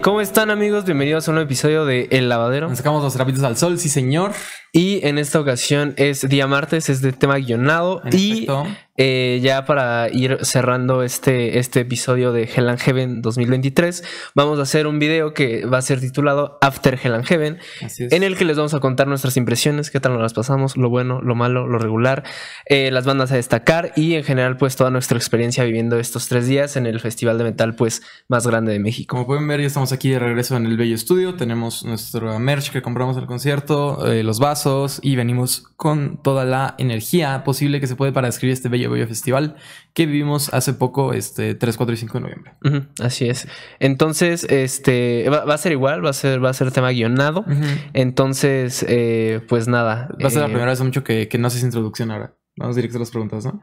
cómo están amigos? Bienvenidos a un nuevo episodio de El Lavadero. Nos sacamos los trapitos al sol, sí señor. Y en esta ocasión es día martes, es de tema guionado. y eh, ya para ir cerrando este, este episodio de Hell and Heaven 2023, vamos a hacer un video que va a ser titulado After Hell and Heaven, en el que les vamos a contar nuestras impresiones, qué tal nos las pasamos, lo bueno, lo malo, lo regular, eh, las bandas a destacar y en general pues toda nuestra experiencia viviendo estos tres días en el Festival de Metal pues más grande de México. Como pueden ver, ya estamos aquí de regreso en el Bello Estudio, tenemos nuestra merch que compramos al concierto, eh, los vasos y venimos con toda la energía posible que se puede para describir este bello, bello festival que vivimos hace poco, este 3, 4 y 5 de noviembre. así es. Entonces, este va, a ser igual, va a ser, va a ser tema guionado. Entonces, eh, pues nada. Va a ser la eh, primera vez mucho que, que no haces introducción ahora. Vamos directo a las preguntas, ¿no?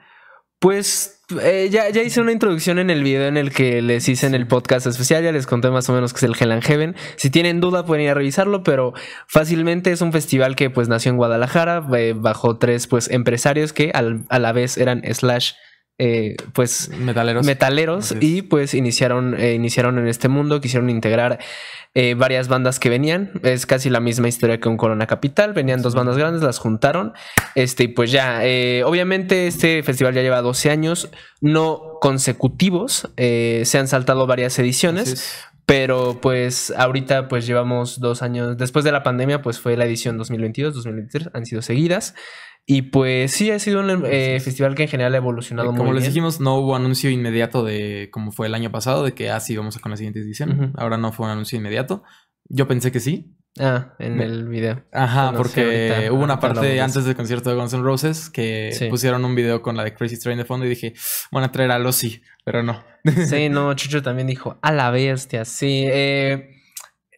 Pues eh, ya, ya, hice una introducción en el video en el que les hice en el podcast especial, ya les conté más o menos que es el Hell Heaven. Si tienen duda pueden ir a revisarlo, pero fácilmente es un festival que pues nació en Guadalajara eh, bajo tres pues empresarios que a la vez eran slash eh, pues metaleros, metaleros y pues iniciaron, eh, iniciaron en este mundo, quisieron integrar eh, varias bandas que venían, es casi la misma historia que un Corona Capital, venían dos bandas grandes, las juntaron, este, y pues ya, obviamente este festival ya lleva 12 años, no consecutivos, se han saltado varias ediciones, pero pues ahorita pues llevamos dos años, después de la pandemia pues fue la edición 2022, 2023, han sido seguidas. Y pues sí, ha sido un eh, festival que en general ha evolucionado como eh, muy Como les dijimos, no hubo anuncio inmediato de como fue el año pasado, de que ah, sí, vamos con la siguiente edición. Ahora no fue un anuncio inmediato. Yo pensé que sí. Ah, en el video. Ajá, porque hubo una parte antes del concierto de Guns N' Roses que pusieron un video con la de Crazy Train de fondo y dije, van a traer a Lossi, pero no. sí, no, Chucho también dijo, a la bestia, sí. Eh,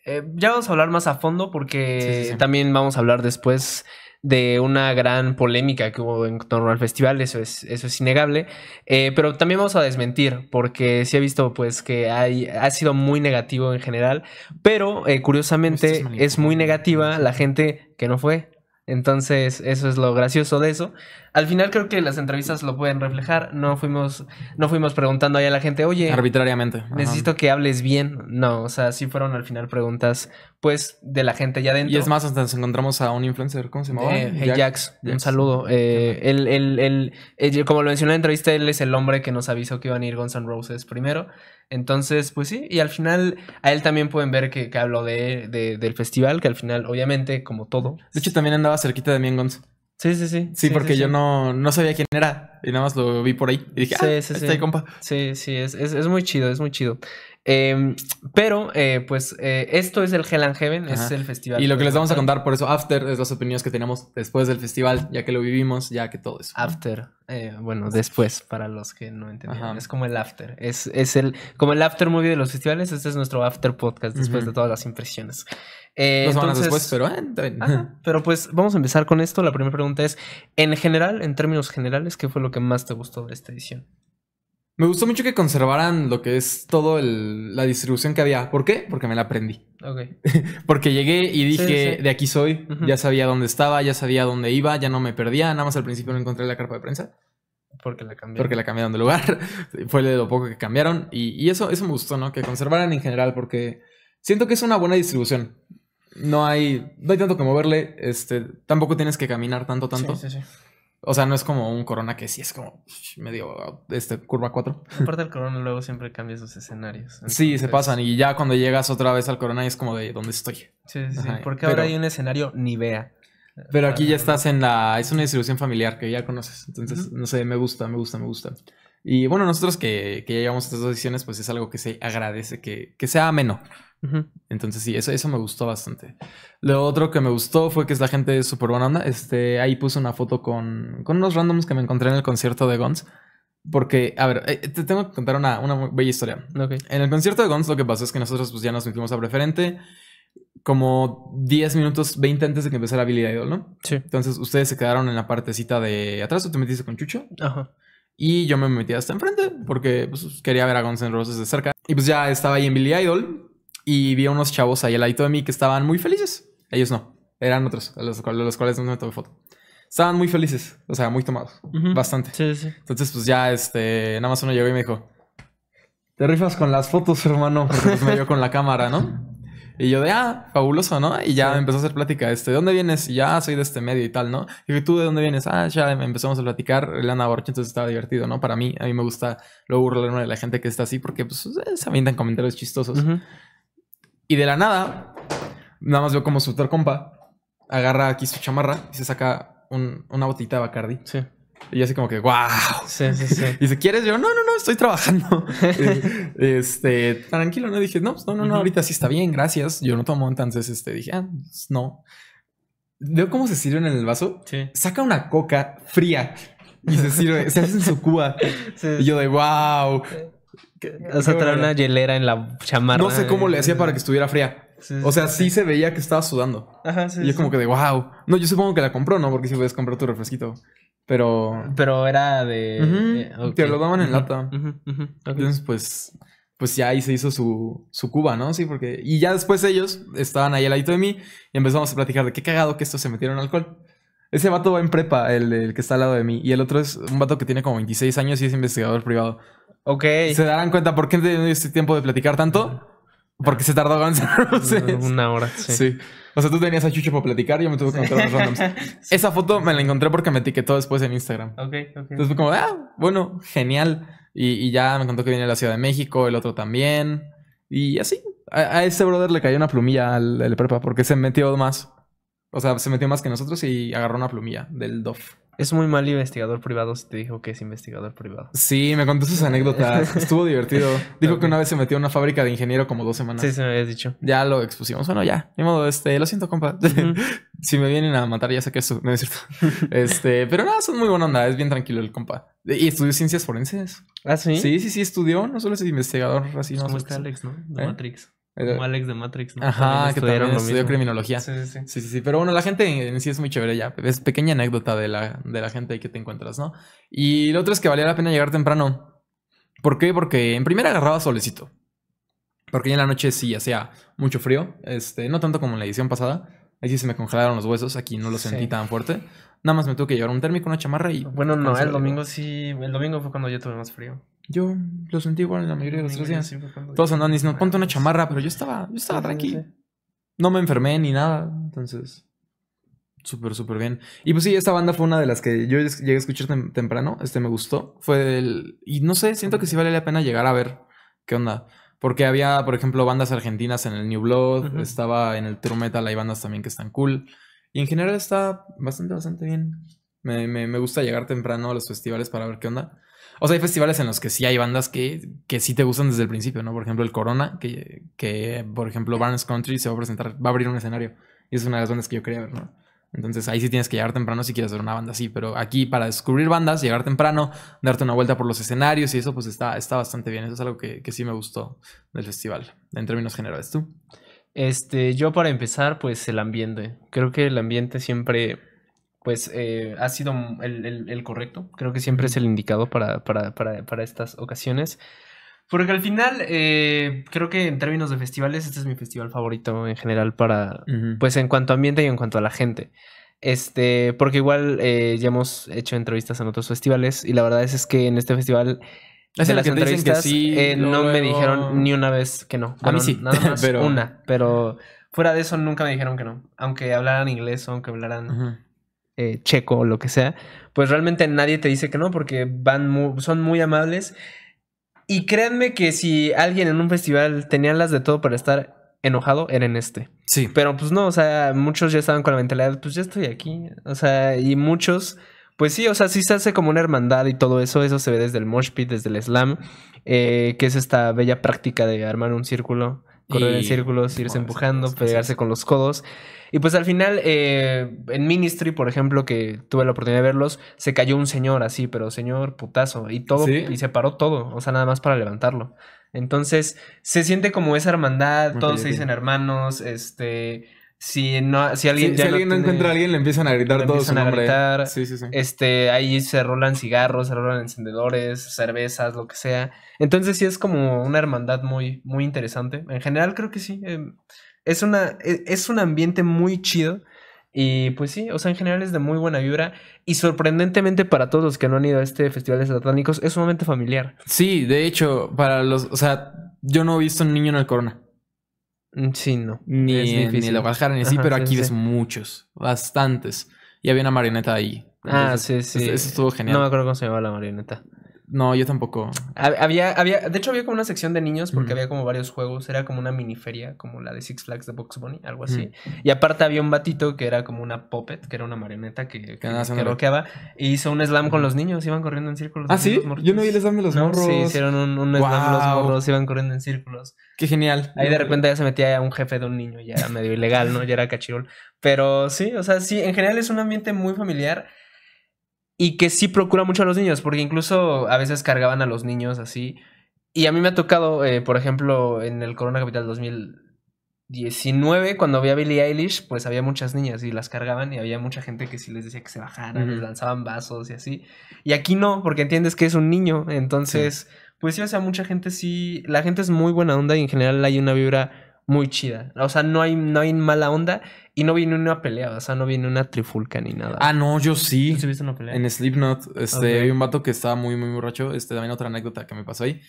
eh ya vamos a hablar más a fondo porque también vamos a hablar después de una gran polémica que hubo en torno al festival, eso es, eso es innegable, eh, pero también vamos a desmentir, porque se ha visto pues que ha sido muy negativo en general, pero eh, curiosamente es muy negativa la gente que no fue. Entonces, eso es lo gracioso de eso. Al final creo que las entrevistas lo pueden reflejar. No fuimos, no fuimos preguntando ahí a la gente, oye. Arbitrariamente. Necesito que hables bien. No, o sea, sí fueron al final preguntas, pues, de la gente ya adentro. Y es más, hasta nos encontramos a un influencer, ¿cómo se llama? Hey, Jax, un saludo. Eh, como lo mencioné en la entrevista, él es el hombre que nos avisó que iban a ir Guns N' Roses primero. Entonces, pues sí, y al final a él también pueden ver que, que habló de, del festival, que al final, obviamente, como todo. De hecho, también andaba cerquita de mí Sí, sí, sí. Sí, porque yo No, no sabía quién era y nada más lo vi por ahí y dije, ah, ahí, compa. Sí, sí, es, es, es muy chido, es muy chido. Em, pero, eh, pues, eh, esto es el Hell Heaven, es el festival. Y lo que les vamos a contar por eso, After, es las opiniones que teníamos después del festival, ya que lo vivimos, ya que todo eso. After, eh, bueno, después, para los que no entendieron. Es como el After, es, es, el, como el After Movie de los festivales, este es nuestro After Podcast, después de todas las impresiones. Dos semanas después, pero... Ajá, pero pues, vamos a empezar con esto. La primera pregunta es, en general, en términos generales, ¿qué fue lo que más te gustó de esta edición? Me gustó mucho que conservaran lo que es todo el, la distribución que había. ¿Por qué? Porque me la aprendí. Porque llegué y dije, de aquí soy, ya sabía dónde estaba, ya sabía dónde iba, ya no me perdía, nada más al principio no encontré la carpa de prensa. Porque la cambiaron. Porque la cambiaron de lugar. Fue de lo poco que cambiaron. Y, eso, eso me gustó, ¿no? Que conservaran en general, porque siento que es una buena distribución. No hay, no hay tanto que moverle, este, tampoco tienes que caminar tanto, tanto. Sí, sí, sí. O sea, no es como un corona que sí es como medio este, curva 4. Aparte, del corona luego siempre cambias los escenarios. Sí, se pasan. Y ya cuando llegas otra vez al corona es como de dónde estoy. Sí, sí, sí. Porque ahora hay un escenario ni vea. Pero aquí ya estás en la. Es una distribución familiar que ya conoces. Entonces, no sé, me gusta, me gusta, me gusta. Y bueno, nosotros que, que ya llevamos estas dos ediciones, pues es algo que se agradece, que, que sea ameno. Entonces sí, eso, eso me gustó bastante. Lo otro que me gustó fue que es la gente súper buena onda. Este, ahí puse una foto con, con unos randoms que me encontré en el concierto de Guns. Porque, a ver, eh, te tengo que contar una, una bella historia. En el concierto de Guns lo que pasó es que nosotros pues, ya nos metimos a preferente como 10 minutos, 20 antes de que empezara Billy Idol, ¿no? Sí. Entonces ustedes se quedaron en la partecita de atrás, o te metiste con Chucho. Ajá. Y yo me metí hasta enfrente porque pues, quería ver a Guns N' Roses de cerca. Y pues ya estaba ahí en Billy Idol y vi a unos chavos ahí al lado de mí que estaban muy felices. Ellos no, eran otros, a los, los, cuales no me tomé foto. Estaban muy felices, o sea, muy tomados, bastante. Sí, sí. Entonces, pues ya, este, nada más uno llegó y me dijo, te rifas con las fotos, hermano, porque pues, me dio con la cámara, ¿no? Y yo de, ah, fabuloso, ¿no? Y ya empezó a hacer plática, este, ¿de dónde vienes? Y ya ah, soy de este medio y tal, ¿no? Y tú, ¿de dónde vienes? Ah, ya empezamos a platicar, Lana Borch, entonces estaba divertido, ¿no? Para mí, a mí me gusta luego burlarme de la gente que está así porque, pues, se avientan comentarios chistosos. Y de la nada, nada más veo como su otro compa agarra aquí su chamarra y se saca una botita de Bacardi. Sí. Y así como que, wow. Sí, sí, sí. Y Dice, ¿quieres? Yo, no, no, no, estoy trabajando. este, tranquilo, ¿no? Dije, no, pues, no, no, ahorita sí está bien, gracias. Yo no tomo, entonces, este, dije, ah, pues, no. Veo cómo se sirven en el vaso. Sí. Saca una coca fría y se sirve, se hace en su cuba. Y yo de, wow. O sea, traer una hielera en la chamarra. No sé cómo le hacía para que estuviera fría. o sea, sí, se veía que estaba sudando. Y yo como que de wow. No, yo supongo que la compró, ¿no? Porque si puedes comprar tu refresquito. Pero. Pero era de. Te lo daban en lata. Entonces, pues. Pues ya ahí se hizo su, cuba, ¿no? Sí, porque. Y ya después ellos estaban ahí al ladito de mí y empezamos a platicar de qué cagado que estos se metieron alcohol. Ese vato va en prepa, el que está al lado de mí. Y el otro es un vato que tiene como 26 años y es investigador privado. Ok. Se darán cuenta por qué no tenido este tiempo de platicar tanto. Porque se tardó en Una hora, sí. O sea, tú tenías a Chucho para platicar y yo me tuve que encontrar los randoms. Esa foto me la encontré porque me etiquetó después en Instagram. Ok, ok. Entonces fue como, ah, bueno, genial. Y, ya me contó que viene de la Ciudad de México, el otro también. Y así. A, ese brother le cayó una plumilla al, al prepa porque se metió más. O sea, se metió más que nosotros y agarró una plumilla del DOF. Es muy mal investigador privado si te dijo que es investigador privado. Sí, me contó sus anécdotas. Estuvo divertido. Dijo que una vez se metió a una fábrica de ingeniero como dos semanas. Sí, se me habías dicho. Ya lo expusimos. Bueno, ya. De modo, este, lo siento, compa. si me vienen a matar, ya sé que eso. No es cierto. este, pero nada, no, son muy buena onda. Es bien tranquilo el compa. Y estudió ciencias forenses. Ah, sí. Sí, sí, sí, estudió. No solo es investigador así. Pues no ¿Cómo está Alex, no? De ¿Eh? Matrix. Como Alex de Matrix, ¿no? Ajá, que también estudió criminología. Sí sí sí. sí, sí, sí. Pero bueno, la gente en sí es muy chévere ya. Es pequeña anécdota de la, gente que te encuentras, ¿no? Y lo otro es que valía la pena llegar temprano. ¿Por qué? Porque en primera agarraba solecito. Porque en la noche sí hacía mucho frío. Este, no tanto como en la edición pasada. Ahí sí se me congelaron los huesos, aquí no lo sentí tan fuerte. Nada más me tuve que llevar un térmico, una chamarra y... Bueno, no, el domingo sí, el domingo fue cuando yo tuve más frío. Yo lo sentí igual en la mayoría de los días. Todos andaban diciendo, ponte una chamarra, pero pues, yo estaba, yo estaba pues, tranquilo. No me enfermé ni nada, entonces... Súper, súper bien. Y pues sí, esta banda fue una de las que yo llegué a escuchar temprano. Este me gustó. Fue el. Y no sé, siento que sí vale la pena llegar a ver qué onda. Porque había, por ejemplo, bandas argentinas en el New Blood. Estaba en el True Metal. Hay bandas también que están cool. Y en general está bastante, bastante bien. Me, me, me gusta llegar temprano a los festivales para ver qué onda. O sea, hay festivales en los que sí hay bandas que, que sí te gustan desde el principio, ¿no? Por ejemplo, el Corona, que, por ejemplo, Barnes Country se va a presentar, va a abrir un escenario. Y es una de las bandas que yo quería ver, ¿no? Entonces ahí sí tienes que llegar temprano si quieres ver una banda así, pero aquí para descubrir bandas, llegar temprano, darte una vuelta por los escenarios y eso pues está, está bastante bien. Eso es algo que, que sí me gustó del festival, en términos generales. ¿Tú? Este, yo para empezar, pues el ambiente. Creo que el ambiente siempre pues eh, ha sido el, el, correcto. Creo que siempre es el indicado para, para, para, para estas ocasiones. Porque al final, eh, creo que en términos de festivales, este es mi festival favorito en general para, pues en cuanto a ambiente y en cuanto a la gente. Este, porque igual eh, ya hemos hecho entrevistas en otros festivales y la verdad es, es que en este festival la las entrevistas no me dijeron ni una vez que no. a mí sí, nada más pero... una, pero fuera de eso nunca me dijeron que no, aunque hablaran inglés o aunque hablaran eh, checo o lo que sea, pues realmente nadie te dice que no porque van muy, son muy amables. Y créanme que si alguien en un festival tenía las de todo para estar enojado, era en este. Sí. Pero pues no, o sea, muchos ya estaban con la mentalidad, pues ya estoy aquí. O sea, y muchos, pues sí, o sea, sí se hace como una hermandad y todo eso. Eso se ve desde el mosh pit, desde el slam, eh, que es esta bella práctica de armar un círculo correr en círculos, irse empujando, pegarse con los codos. Y pues al final, eh, en Ministry, por ejemplo, que tuve la oportunidad de verlos, se cayó un señor así, pero señor putazo, y todo, y se paró todo, o sea, nada más para levantarlo. Entonces, se siente como esa hermandad, todos se dicen hermanos, este si, no, si alguien, no, encuentra a alguien, le empiezan a gritar todos su nombre. Gritar, sí, sí, este, ahí se rolan cigarros, se rolan encendedores, cervezas, lo que sea. Entonces sí es como una hermandad muy, muy interesante. En general creo que sí. Eh, es, una, e, es, un ambiente muy chido. Y pues sí, o sea, en general es de muy buena vibra. Y sorprendentemente para todos los que no han ido a este festival de satánicos, es sumamente familiar. Sí, de hecho, para los, o sea, yo no he visto un niño en el corona. Mm, sí, no. Ni, es en, ni la Guadalajara ni así, pero aquí ves muchos, bastantes. Y había una marioneta ahí. ah, sí, sí. Eso, estuvo genial. No me acuerdo cómo se llamaba la marioneta. No, yo tampoco. Había, había, de hecho había como una sección de niños porque había como varios juegos, era como una mini feria como la de Six Flags de Box Bunny, algo así. Y aparte había un batito que era como una puppet, que era una marioneta que, que, ah, que y hizo un slam con los niños, iban corriendo en círculos. ¿Ah, sí? Yo no vi el slam de los morros. Sí, hicieron un, slam de los morros, iban corriendo en círculos. Qué genial. Ahí de repente ya se metía un jefe de un niño, ya era medio ilegal, ¿no? Ya era cachirol. Pero sí, o sea, sí, en general es un ambiente muy familiar y que sí procura mucho a los niños, porque incluso a veces cargaban a los niños así. Y a mí me ha tocado, eh, por ejemplo, en el Corona Capital 2019, cuando había Billie Eilish, pues había muchas niñas y las cargaban y había mucha gente que sí les decía que se bajaran, les lanzaban vasos y así. Y aquí no, porque entiendes que es un niño, entonces... Pues sí, o sea, mucha gente sí, la gente es muy buena onda y en general hay una vibra muy chida. O sea, no hay, no hay mala onda y no viene una pelea, o sea, no viene una trifulca ni nada. Ah, no, yo sí. En Slipknot, este, hay un vato que estaba muy, muy borracho. Este, también otra anécdota que me pasó ahí.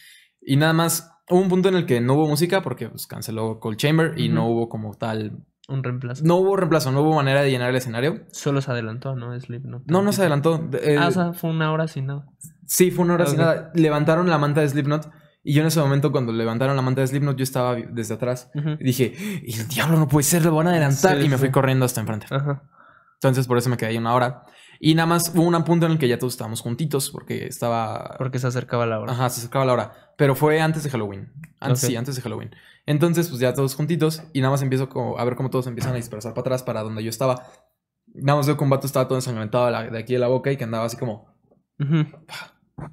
Y nada más, hubo un punto en el que no hubo música porque pues, canceló Cold Chamber y no hubo como tal un reemplazo. No hubo reemplazo, no hubo manera de llenar el escenario. Solo se adelantó, ¿no? Slipknot. No, no se adelantó. ah, o sea, fue una hora sin nada. Sí, fue una hora ah, sin nada. Levantaron la manta de Slipknot y yo en ese momento, cuando levantaron la manta de Slipknot, yo estaba desde atrás. Y dije, el diablo no puede ser, lo van a adelantar. y me fui corriendo hasta enfrente. Entonces, por eso me quedé ahí una hora. Y nada más hubo un punto en el que ya todos estábamos juntitos porque estaba. Porque se acercaba la hora. Ajá, se acercaba la hora. Pero fue antes de Halloween. Sí, antes de Halloween. Entonces, pues ya todos juntitos y nada más empiezo a ver cómo todos empiezan a dispersar para atrás, para donde yo estaba. Nada más veo que un estaba todo ensangrentado de, aquí de la boca y que andaba así como.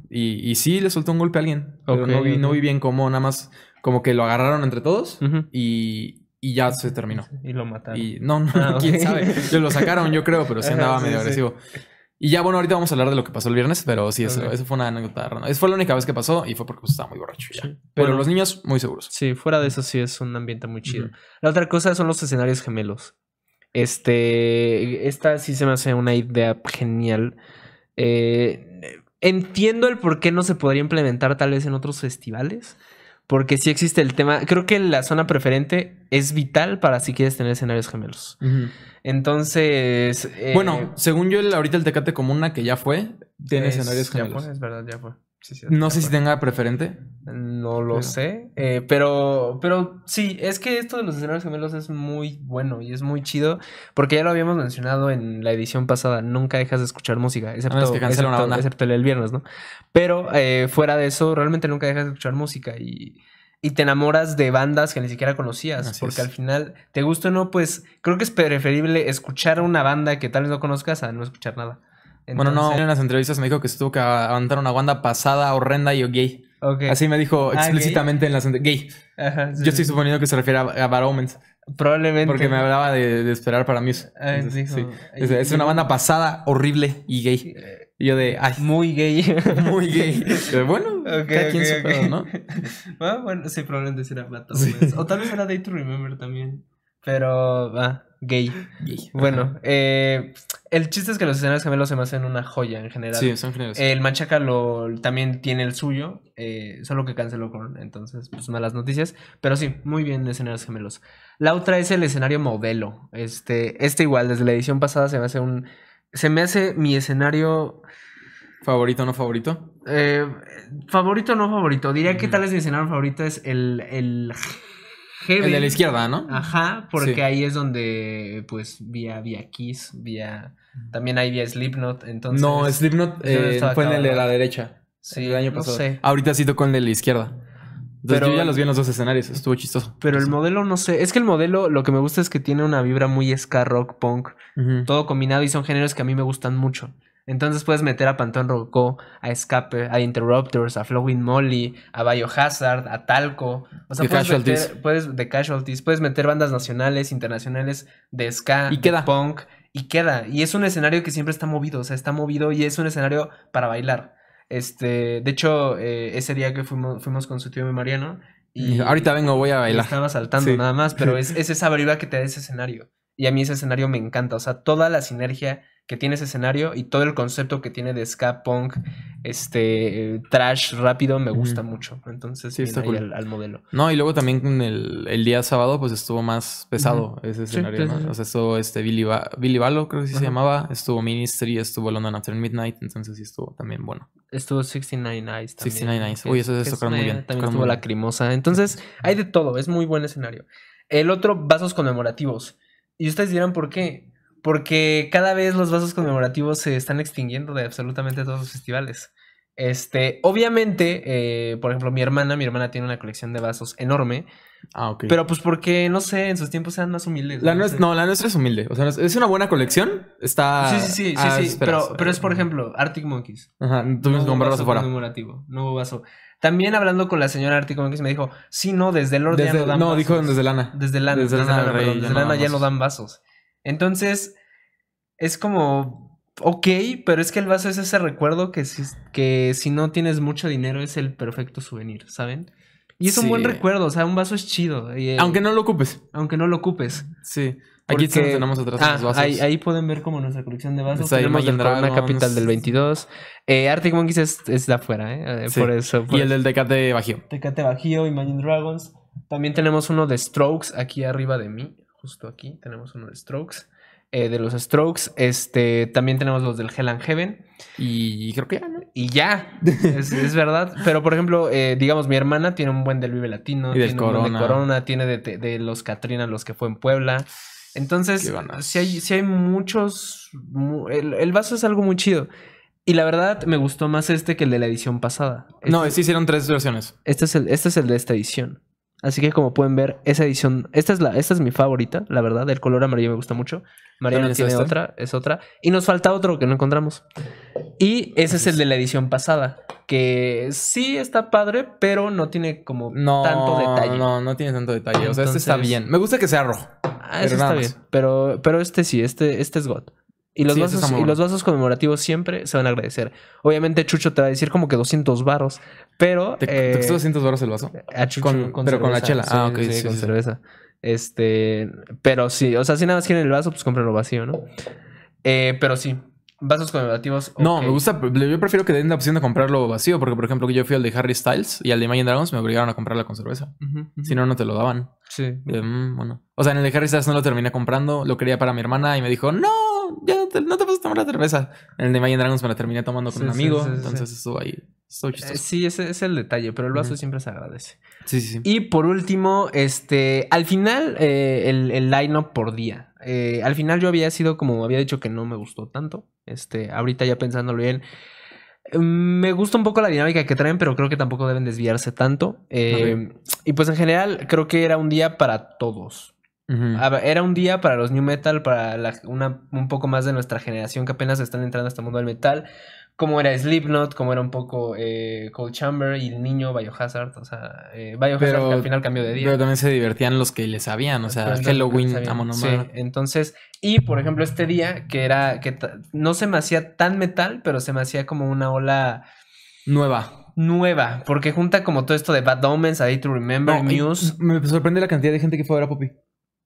Y, y sí le soltó un golpe a alguien. pero no vi, bien cómo, nada más como que lo agarraron entre todos y, ya se terminó. Y lo mataron. Y no, no, ah, quién sabe. Yo lo sacaron, yo creo, pero sí andaba medio agresivo. Y ya, bueno, ahorita vamos a hablar de lo que pasó el viernes, pero sí, eso, fue una anécdota rara. Esa fue la única vez que pasó y fue porque estaba muy borracho Pero los niños, muy seguros. Sí, fuera de eso sí es un ambiente muy chido. La otra cosa son los escenarios gemelos. Este, esta sí se me hace una idea genial. Eh, entiendo el por qué no se podría implementar tal vez en otros festivales, porque si existe el tema, creo que la zona preferente es vital para si quieres tener escenarios gemelos. Entonces... Eh, bueno, según yo, el, ahorita el Tecate Comuna, que ya fue, tiene escenarios gemelos. es verdad, ya fue no sé si tenga preferente. No lo sé. Eh, pero, pero sí, es que esto de los escenarios gemelos es muy bueno y es muy chido. Porque ya lo habíamos mencionado en la edición pasada. Nunca dejas de escuchar música. Ah, excepto, el, viernes, ¿no? Pero eh, fuera de eso, realmente nunca dejas de escuchar música. Y, te enamoras de bandas que ni siquiera conocías. porque al final, te gusta o no, pues creo que es preferible escuchar una banda que tal vez no conozcas a no escuchar nada. Bueno, no, en las entrevistas me dijo que se tuvo que aguantar una banda pasada, horrenda y gay. Así me dijo ah, explícitamente en las entrevistas, gay. Yo estoy suponiendo que se refiere a, a Probablemente. Porque me hablaba de, esperar para Muse. Ah, sí. es, una banda pasada, horrible y gay. Eh, yo de, ay. Muy gay. Muy gay. Pero bueno, okay, cada quien okay, ¿no? Ah, bueno, sí, probablemente será Bad O tal vez era Day to Remember también. Pero, va. Ah, Gay. Bueno, eh, el chiste es que los escenarios gemelos se me hacen una joya en general. Sí, son geniales. El Machaca lo, también tiene el suyo, eh, solo que canceló con, entonces, pues malas noticias. Pero sí, muy bien escenarios gemelos. La otra es el escenario modelo. Este, este igual, desde la edición pasada se me hace un... Se me hace mi escenario... ¿Favorito o no favorito? Eh, favorito o no favorito. Diría que mm. tal es mi escenario favorito es el, el el de la izquierda, ¿no? Ajá, porque ahí es donde, pues, vía, vía Kiss, vía... También hay vía Slipknot, entonces... No, Slipknot eh, fue en el de la derecha. Sí, el año pasado. Ahorita sí tocó en el de la izquierda. pero, yo ya los vi en los dos escenarios, estuvo chistoso. Pero el modelo, no sé, es que el modelo lo que me gusta es que tiene una vibra muy ska rock punk, todo combinado y son géneros que a mí me gustan mucho. Entonces puedes meter a Pantón Rocó, a Escape, a Interrupters, a Flowing Molly, a Biohazard, a Talco. O sea, puedes de Casualties. Puedes meter bandas nacionales, internacionales, de ska, y punk. Y queda. Y es un escenario que siempre está movido. O sea, está movido y es un escenario para bailar. Este, de hecho, eh, ese día que fuimos, fuimos con su tío Mariano. Y, ahorita vengo, voy a bailar. Estaba saltando nada más, pero es, esa variedad que te da ese escenario. Y a mí ese escenario me encanta. O sea, toda la sinergia que tiene ese escenario y todo el concepto que tiene de ska punk, este trash rápido, me gusta mucho. Entonces, sí, está al, modelo. No, y luego también el, día sábado, pues estuvo más pesado ese escenario. O sea, estuvo este Billy, Ballo, creo que sí se llamaba. Estuvo Ministry, estuvo London After Midnight. Entonces, sí estuvo también bueno. Estuvo 69 Nights. También. 69 Nights. Uy, eso se muy bien. También estuvo Lacrimosa. Entonces, hay de todo. Es muy buen escenario. El otro, vasos conmemorativos. Y ustedes dirán por qué porque cada vez los vasos conmemorativos se están extinguiendo de absolutamente todos los festivales. Este, obviamente, eh, por ejemplo, mi hermana, mi hermana tiene una colección de vasos enorme. Ah, ok. Pero pues porque, no sé, en sus tiempos eran más humildes. La no, la nuestra es humilde. O sea, es una buena colección. Está. Sí, sí, sí, sí, pero, pero, es, por ejemplo, Arctic Monkeys. Ajá, tuvimos que comprar vaso Conmemorativo, nuevo vaso. También hablando con la señora Arctic Monkeys me dijo, sí, no, desde el orden no No, dijo desde lana. Desde lana. Desde, lana, desde ya, lana ya no dan vasos. Entonces, es como, ok, pero es que el vaso es ese recuerdo que si, que si no tienes mucho dinero es el perfecto souvenir, ¿saben? Y es un buen recuerdo, o sea, un vaso es chido. aunque no lo ocupes. Aunque no lo ocupes. Sí. Aquí tenemos otras ah, vasos. Ahí, pueden ver como nuestra colección de vasos. tenemos el Capital del 22. Eh, Arctic Monkeys es, de afuera, ¿eh? eh por eso. y el del decate Bajío. Decate Bajío, Imagine Dragons. También tenemos uno de Strokes aquí arriba de mí justo aquí tenemos uno de Strokes. Eh, de los Strokes, este, también tenemos los del Hell and Heaven. Y, creo que ya, ¿no? Y ya, es, verdad. Pero, por ejemplo, eh, digamos, mi hermana tiene un buen del Vive Latino. Y del tiene Corona. Corona, tiene de, los Katrina, los que fue en Puebla. Entonces, si hay, si hay muchos... el, vaso es algo muy chido. Y la verdad, me gustó más este que el de la edición pasada. no, sí este este hicieron tres versiones. Este es el, este es el de esta edición. Así que como pueden ver, esa edición, esta es la, esta es mi favorita, la verdad, el color amarillo me gusta mucho. Mariana tiene otra, es otra. Y nos falta otro que no encontramos. Y ese es el de la edición pasada, que sí está padre, pero no tiene como no, tanto detalle. No, no tiene tanto detalle. o sea, este está bien. Me gusta que sea rojo. Ah, está bien. Pero, pero este sí, este, este es God. Y los, este vasos, y los vasos conmemorativos siempre se van a agradecer. Obviamente Chucho te va a decir como que 200 varos, pero. ¿Te, costó 200 dólares el vaso? con, pero con la chela. ah, ok, sí, con cerveza. Este. Pero sí, o sea, si nada más quieren el vaso, pues cómprenlo vacío, ¿no? Eh, pero sí, Vasos con Okay. No, me gusta. Yo prefiero que den la opción de comprarlo vacío, porque por ejemplo, yo fui al de Harry Styles y al de Imagine Dragons me obligaron a comprarla con cerveza. Si no, no te lo daban. Sí. Eh, mm, bueno. O sea, en el de Harry Styles no lo terminé comprando, lo quería para mi hermana y me dijo, ¡No! ya no te, a tomar la cerveza. El de Mayan Dragons me la terminé tomando con un amigo, entonces eso ahí. Eh, sí, ese es el detalle, pero el vaso siempre se agradece. Sí, sí, Y por último, este, al final, eh, el, line-up por día. Eh, al final yo había sido como había dicho que no me gustó tanto. Este, ahorita ya pensándolo bien. Mm, me gusta un poco la dinámica que traen, pero creo que tampoco deben desviarse tanto. y pues en general creo que era un día para todos. Era un día para los new metal, para una, un poco más de nuestra generación que apenas están entrando a este mundo del metal. Como era Slipknot, como era un poco eh, Cold Chamber y el niño Biohazard. O sea, eh, Biohazard al final cambió de día. Pero también se divertían los que le sabían, o sea, Halloween, Sí, entonces, y por ejemplo, este día que era, que no se me hacía tan metal, pero se me hacía como una ola. Nueva nueva, porque junta como todo esto de Bad Omens, I To Remember, news. Me sorprende la cantidad de gente que fue a ver a Poppy.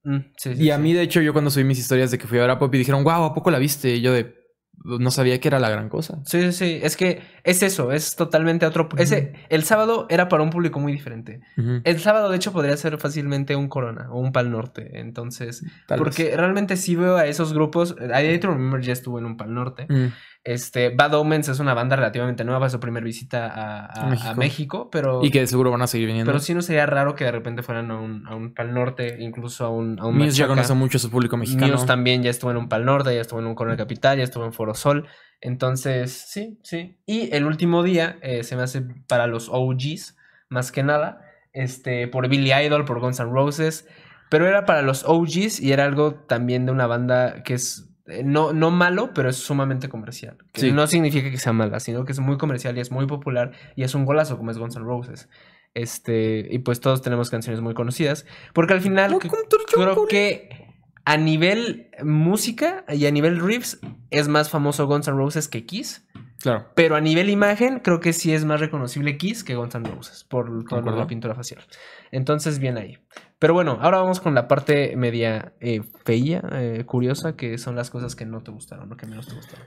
Mm, y a mí, de hecho, yo cuando subí mis historias de que fui a ver a dijeron, wow, ¿a poco la viste? Y yo de, no sabía que era la gran cosa. Sí, sí, sí. Es que es eso, es totalmente otro. Ese, el sábado era para un público muy diferente. El sábado, de hecho, podría ser fácilmente un Corona o un Pal Norte. Entonces, porque realmente sí veo a esos grupos. Eh, I Remember ya estuvo en un Pal Norte. Mm. Este, Bad Omens es una banda relativamente nueva, su primera visita a, México. pero... Y que seguro van a seguir viniendo. Pero sí no sería raro que de repente fueran a un, Pal Norte, incluso a un... A ya conoce mucho a su público mexicano. también ya estuvo en un Pal Norte, ya estuvo en un Corona Capital, ya estuvo en Foro Sol. Entonces, sí, sí. Y el último día eh, se me hace para los OGs, más que nada, este, por Billy Idol, por Guns N' Roses, pero era para los OGs y era algo también de una banda que es eh, no, no malo, pero es sumamente comercial. Que No significa que sea mala, sino que es muy comercial y es muy popular y es un golazo como es Guns N' Roses. Este, y pues todos tenemos canciones muy conocidas, porque al final creo que a nivel música y a nivel riffs es más famoso Guns N' Roses que Kiss. Claro. Pero a nivel imagen, creo que sí es más reconocible Kiss que Guns N' Roses por de la pintura facial. Entonces, bien ahí. Pero bueno, ahora vamos con la parte media eh, eh curiosa, que son las cosas que no te gustaron, lo que menos te gustaron.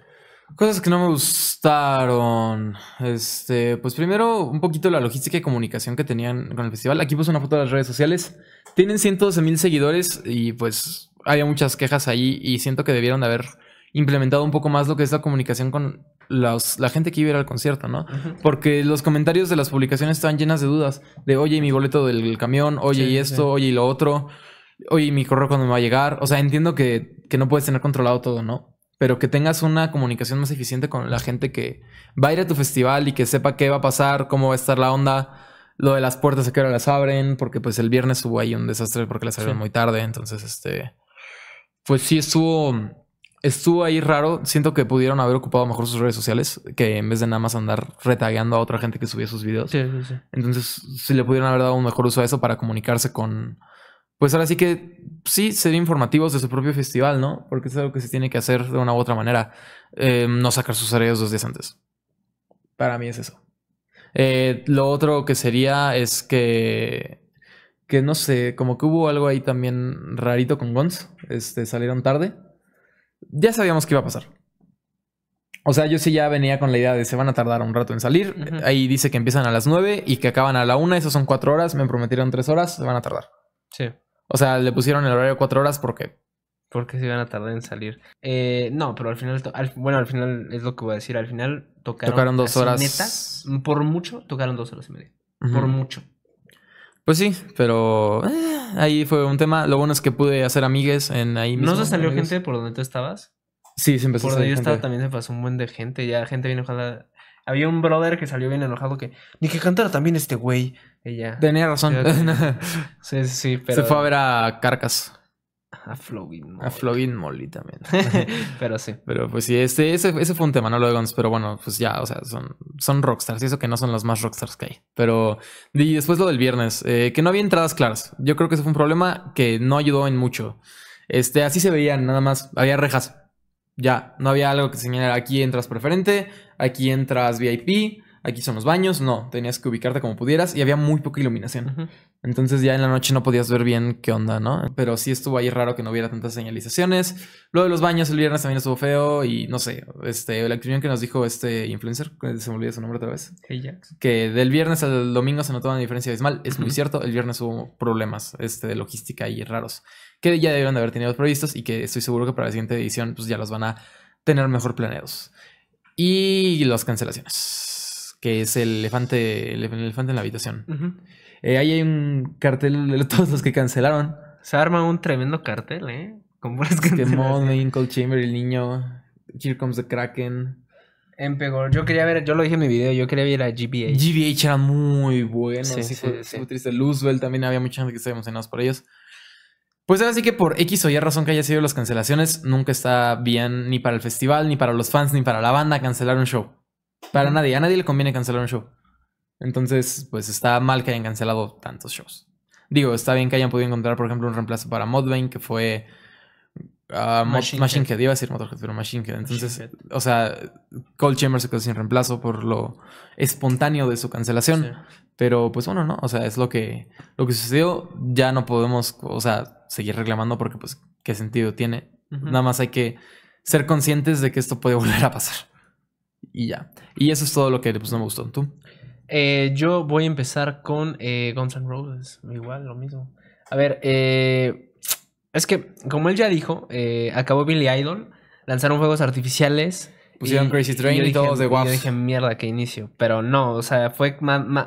Cosas que no me gustaron. Este, pues primero, un poquito la logística y comunicación que tenían con el festival. Aquí puse una foto de las redes sociales. Tienen 112 mil seguidores y pues había muchas quejas ahí y siento que debieron de haber implementado un poco más lo que es la comunicación con la gente que iba a ir al concierto, ¿no? Porque los comentarios de las publicaciones estaban llenas de dudas. De, oye, ¿y mi boleto del camión, oye, y esto, oye, y lo otro, oye, mi correo cuando me va a llegar. O sea, entiendo que, no puedes tener controlado todo, ¿no? pero que tengas una comunicación más eficiente con la gente que va a ir a tu festival y que sepa qué va a pasar, cómo va a estar la onda, lo de las puertas a qué hora las abren, porque pues el viernes hubo ahí un desastre porque las abrieron muy tarde, entonces este pues sí estuvo estuvo ahí raro. Siento que pudieron haber ocupado mejor sus redes sociales que en vez de nada más andar retagueando a otra gente que subía sus videos. Sí, sí, sí. Entonces, si le pudieron haber dado un mejor uso a eso para comunicarse con. Pues ahora sí que sí, ser informativos de su propio festival, ¿no? Porque es algo que se tiene que hacer de una u otra manera. Em, no sacar sus arreglos dos días antes. Para mí es eso. Eh, lo otro que sería es que que no sé, como que hubo algo ahí también rarito con Gons. Este, salieron tarde ya sabíamos que iba a pasar. O sea, yo sí ya venía con la idea de se van a tardar un rato en salir. Ahí dice que empiezan a las 9 y que acaban a la 1. Esas son 4 horas. Me prometieron 3 horas. Se van a tardar. Sí. O sea, le pusieron el horario 4 horas porque... Porque se van a tardar en salir. Eh, no, pero al final... bueno, al final es lo que voy a decir. Al final tocaron... Tocaron 2 horas. por mucho, tocaron 2 horas y media. Por mucho. Pues sí, pero eh, ahí fue un tema. Lo bueno es que pude hacer amigues en ahí mismo. ¿No se salió gente por donde tú estabas? Sí, se empezó Por donde yo estaba también se pasó un buen de gente. Ya gente bien enojada. Había un brother que salió bien enojado que... Ni que cantara también este güey. Ella. Tenía razón. sí, sí, pero... Se fue a ver a Carcas. A Flowin Molly. A Molly también. pero sí. Pero pues sí, este, ese, fue un tema, ¿no? Logans, pero bueno, pues ya, o sea, son, son rockstars y eso que no son los más rockstars que hay. Pero y después lo del viernes, eh, que no había entradas claras. Yo creo que ese fue un problema que no ayudó en mucho. Este, así se veían, nada más. Había rejas. Ya, no había algo que señalara aquí entras preferente, aquí entras VIP, aquí son los baños, no, tenías que ubicarte como pudieras y había muy poca iluminación. Entonces ya en la noche no podías ver bien qué onda, ¿no? Pero sí estuvo ahí raro que no hubiera tantas señalizaciones. luego de los baños el viernes también estuvo feo y no sé, este, la acción que nos dijo este influencer, se me olvida su nombre otra vez. Que del viernes al domingo se notó una diferencia es muy cierto, el viernes hubo problemas este, de logística y raros que ya debieron de haber tenido previstos y que estoy seguro que para la siguiente edición pues ya los van a tener mejor planeados. Y las cancelaciones que es el elefante, elefante en la habitación. Eh, ahí hay un cartel de todos los que cancelaron. Se arma un tremendo cartel, ¿eh? Con buenas Cold Chamber, El Niño, Here Comes the Kraken. peor. yo quería ver, yo lo dije en mi video, yo quería ver a GBH. GBH era muy bueno, sí, sí, fue, sí. triste. Luzbel también había mucha gente que estaba emocionados por ellos. Pues ahora sí que por X o Y razón que haya sido las cancelaciones, nunca está bien ni para el festival, ni para los fans, ni para la banda cancelar un show. Para nadie. A nadie le conviene cancelar un show. Entonces, pues está mal que hayan cancelado tantos shows. Digo, está bien que hayan podido encontrar, por ejemplo, un reemplazo para Modbane, que fue Uh, Machine, iba a decir Motorhead, pero Machine Head. Entonces, o sea, Cold Chamber se quedó sin reemplazo por lo espontáneo de su cancelación. Pero pues bueno, ¿no? O sea, es lo que, lo que sucedió. Ya no podemos, o sea, seguir reclamando porque pues, ¿qué sentido tiene? Nada más hay que ser conscientes de que esto puede volver a pasar. Y ya. Y eso es todo lo que pues, no me gustó. ¿Tú? Eh, yo voy a empezar con eh, Guns N' Roses. Igual, lo mismo. A ver, eh, es que, como él ya dijo, acabó Billy Idol, lanzaron juegos artificiales. Pusieron Crazy Train y, todos de guapos. Yo dije, mierda, qué inicio. Pero no, o sea, fue,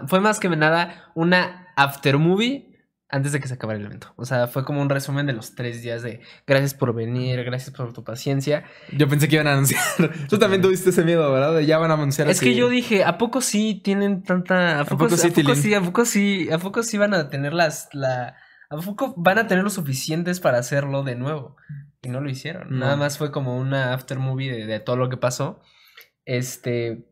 fue más que nada una after movie antes de que se acabara el evento. O sea, fue como un resumen de los tres días de gracias por venir, gracias por tu paciencia. Yo pensé que iban a anunciar. Tú también tuviste ese miedo, ¿verdad? De ya van a anunciar. Es que, yo dije, ¿a poco sí tienen tanta. ¿A poco, sí, ¿a poco sí, ¿A poco sí? van a tener las. La... ¿A poco van a tener lo suficientes para hacerlo de nuevo? Y no lo hicieron. Nada más fue como una after movie de todo lo que pasó. Este.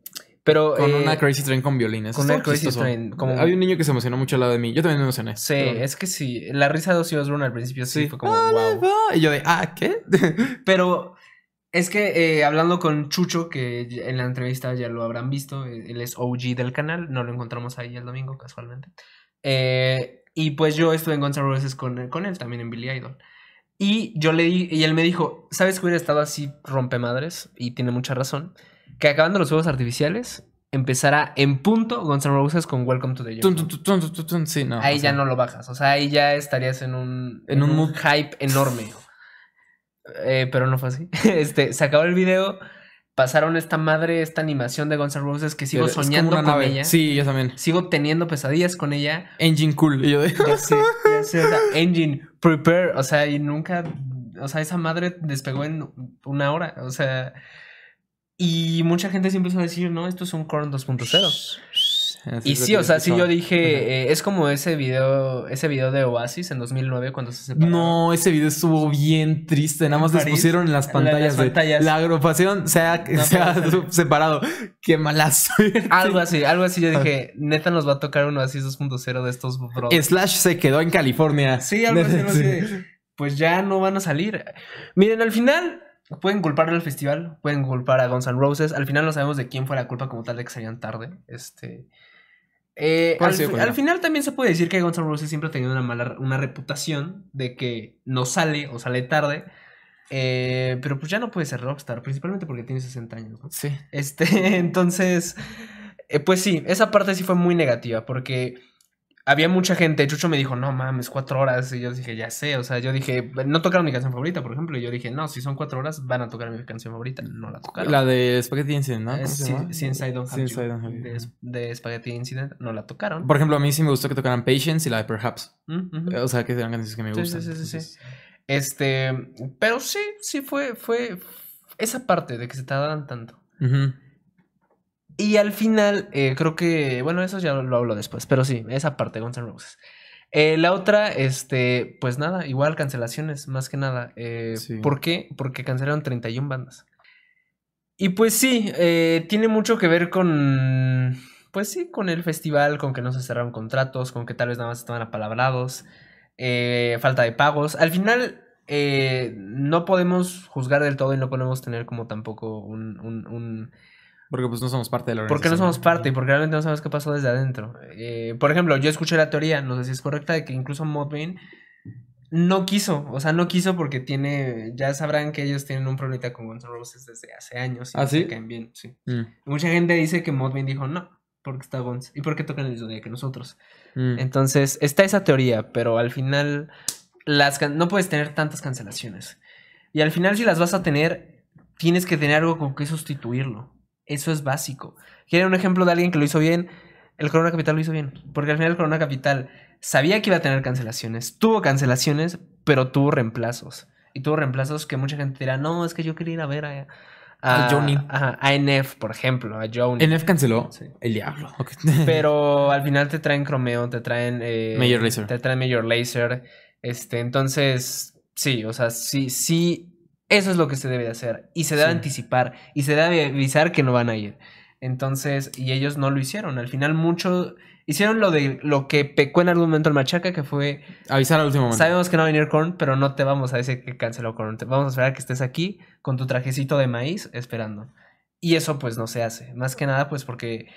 Pero, con una eh, Crazy Train con violines. Con una Crazy Train. Como... Había un niño que se emocionó mucho al lado de mí. Yo también me emocioné. Sí, es que sí. La risa de Ozzy Osbourne al principio sí, fue como wow. Ah, y yo de, ah, ¿qué? pero es que eh, hablando con Chucho, que en la entrevista ya lo habrán visto, eh, él es OG del canal, no lo encontramos ahí el domingo casualmente. y pues yo estuve en Guns N' Roses con, con él, también en Billy Idol. Y yo le di, y él me dijo, ¿sabes que hubiera estado así rompemadres? Y tiene mucha razón que acabando los juegos artificiales, empezará en punto Guns Roses con Welcome to the Jungle. ahí ya no lo bajas. O sea, ahí ya estarías en un, en, un, hype enorme. Eh, pero no fue así. este, se acabó el video. Pasaron esta madre, esta animación de Guns N' Roses que sigo soñando con ella. Sí, yo también. Sigo teniendo pesadillas con ella. Engine cool. yo engine, prepare. O sea, y nunca. O sea, esa madre despegó en una hora. O sea. Y mucha gente se va a decir, no, esto es un corn 2.0. Y sí, o sea, sí yo dije, eh, es como ese video, ese video de Oasis en 2009 cuando se separaron. No, ese video estuvo bien triste, nada más les pusieron en las pantallas. La, De, la agrupación se ha, separado. Qué mala Algo así, algo así yo dije, neta nos va a tocar un Oasis 2.0 de estos bros. Slash se quedó en California. Sí, algo así. sí. Pues ya no van a salir. Miren, al final Pueden culpar al festival, pueden culpar a Guns N' Roses. Al final no sabemos de quién fue la culpa como tal de que salían tarde. Este. Eh, al, final también se puede decir que Guns N' Roses siempre ha tenido una mala reputación de que no sale o sale tarde. Eh, pero pues ya no puede ser rockstar, principalmente porque tiene 60 años. Sí. Este, entonces, eh, pues sí, esa parte sí fue muy negativa porque había mucha gente. Chucho me dijo, no mames, cuatro horas. Y yo dije, ya sé. O sea, yo dije, no tocaron mi canción favorita, por ejemplo. Y yo dije, no, si son cuatro horas, van a tocar mi canción favorita. No la tocaron. La de Spaghetti Incident, ¿no? Eh, sí, Inside Don't Have, you. De, Spaghetti Incident, no la tocaron. Por ejemplo, a mí sí me gustó que tocaran Patience y la de Perhaps. Mm, o sea, que eran canciones que me gustan. Sí, sí, sí, sí. Este, pero sí, sí fue, fue esa parte de que se tardaran tanto. Ajá. Y al final, eh, creo que, bueno, eso ya lo hablo después, pero sí, esa parte, Guns N' Roses. Eh, la otra, este, pues nada, igual cancelaciones, más que nada. Eh, ¿Por qué? Porque cancelaron 31 bandas. Y pues sí, tiene mucho que ver con, pues sí, con el festival, con que no se cerraron contratos, con que tal vez nada más estaban apalabrados, falta de pagos. Al final, no podemos juzgar del todo y no podemos tener como tampoco un porque pues no somos parte de la organización. Porque no somos parte, y porque realmente no sabemos qué pasó desde adentro. Eh, por ejemplo, yo escuché la teoría, no sé si es correcta, de que incluso Modbane no quiso, o sea, no quiso porque tiene, ya sabrán que ellos tienen un problema con Guns N' Roses desde hace años. Y ¿Ah, sí? bien, sí. Mm. Mucha gente dice que Modbane dijo no, porque está Guns, y porque tocan el mismo día que nosotros. Mm. Entonces, está esa teoría, pero al final las no puedes tener tantas cancelaciones. Y al final si las vas a tener, tienes que tener algo con que sustituirlo. Eso es básico. ¿Quieren un ejemplo de alguien que lo hizo bien? El Corona Capital lo hizo bien. Porque al final el Corona Capital sabía que iba a tener cancelaciones. Tuvo cancelaciones, pero tuvo reemplazos. Y tuvo reemplazos que mucha gente dirá, no, es que yo quería ir a ver a... A, Johnny. a NF, por ejemplo, a Johnny. NF canceló el diablo. Pero al final te traen Chromeo, te traen. Eh, Major Laser. Te traen Major Laser. Este, entonces, sí, o sea, sí, sí eso es lo que se debe de hacer. Y se debe anticipar. Y se debe avisar que no van a ir. Entonces, y ellos no lo hicieron. Al final, mucho. Hicieron lo de lo que pecó en algún momento el Machaca, que fue. Avisar al último momento. Sabemos que no va a venir Korn, pero no te vamos a decir que canceló Korn. Te vamos a esperar que estés aquí con tu trajecito de maíz esperando. Y eso, pues, no se hace. Más que nada, pues, porque.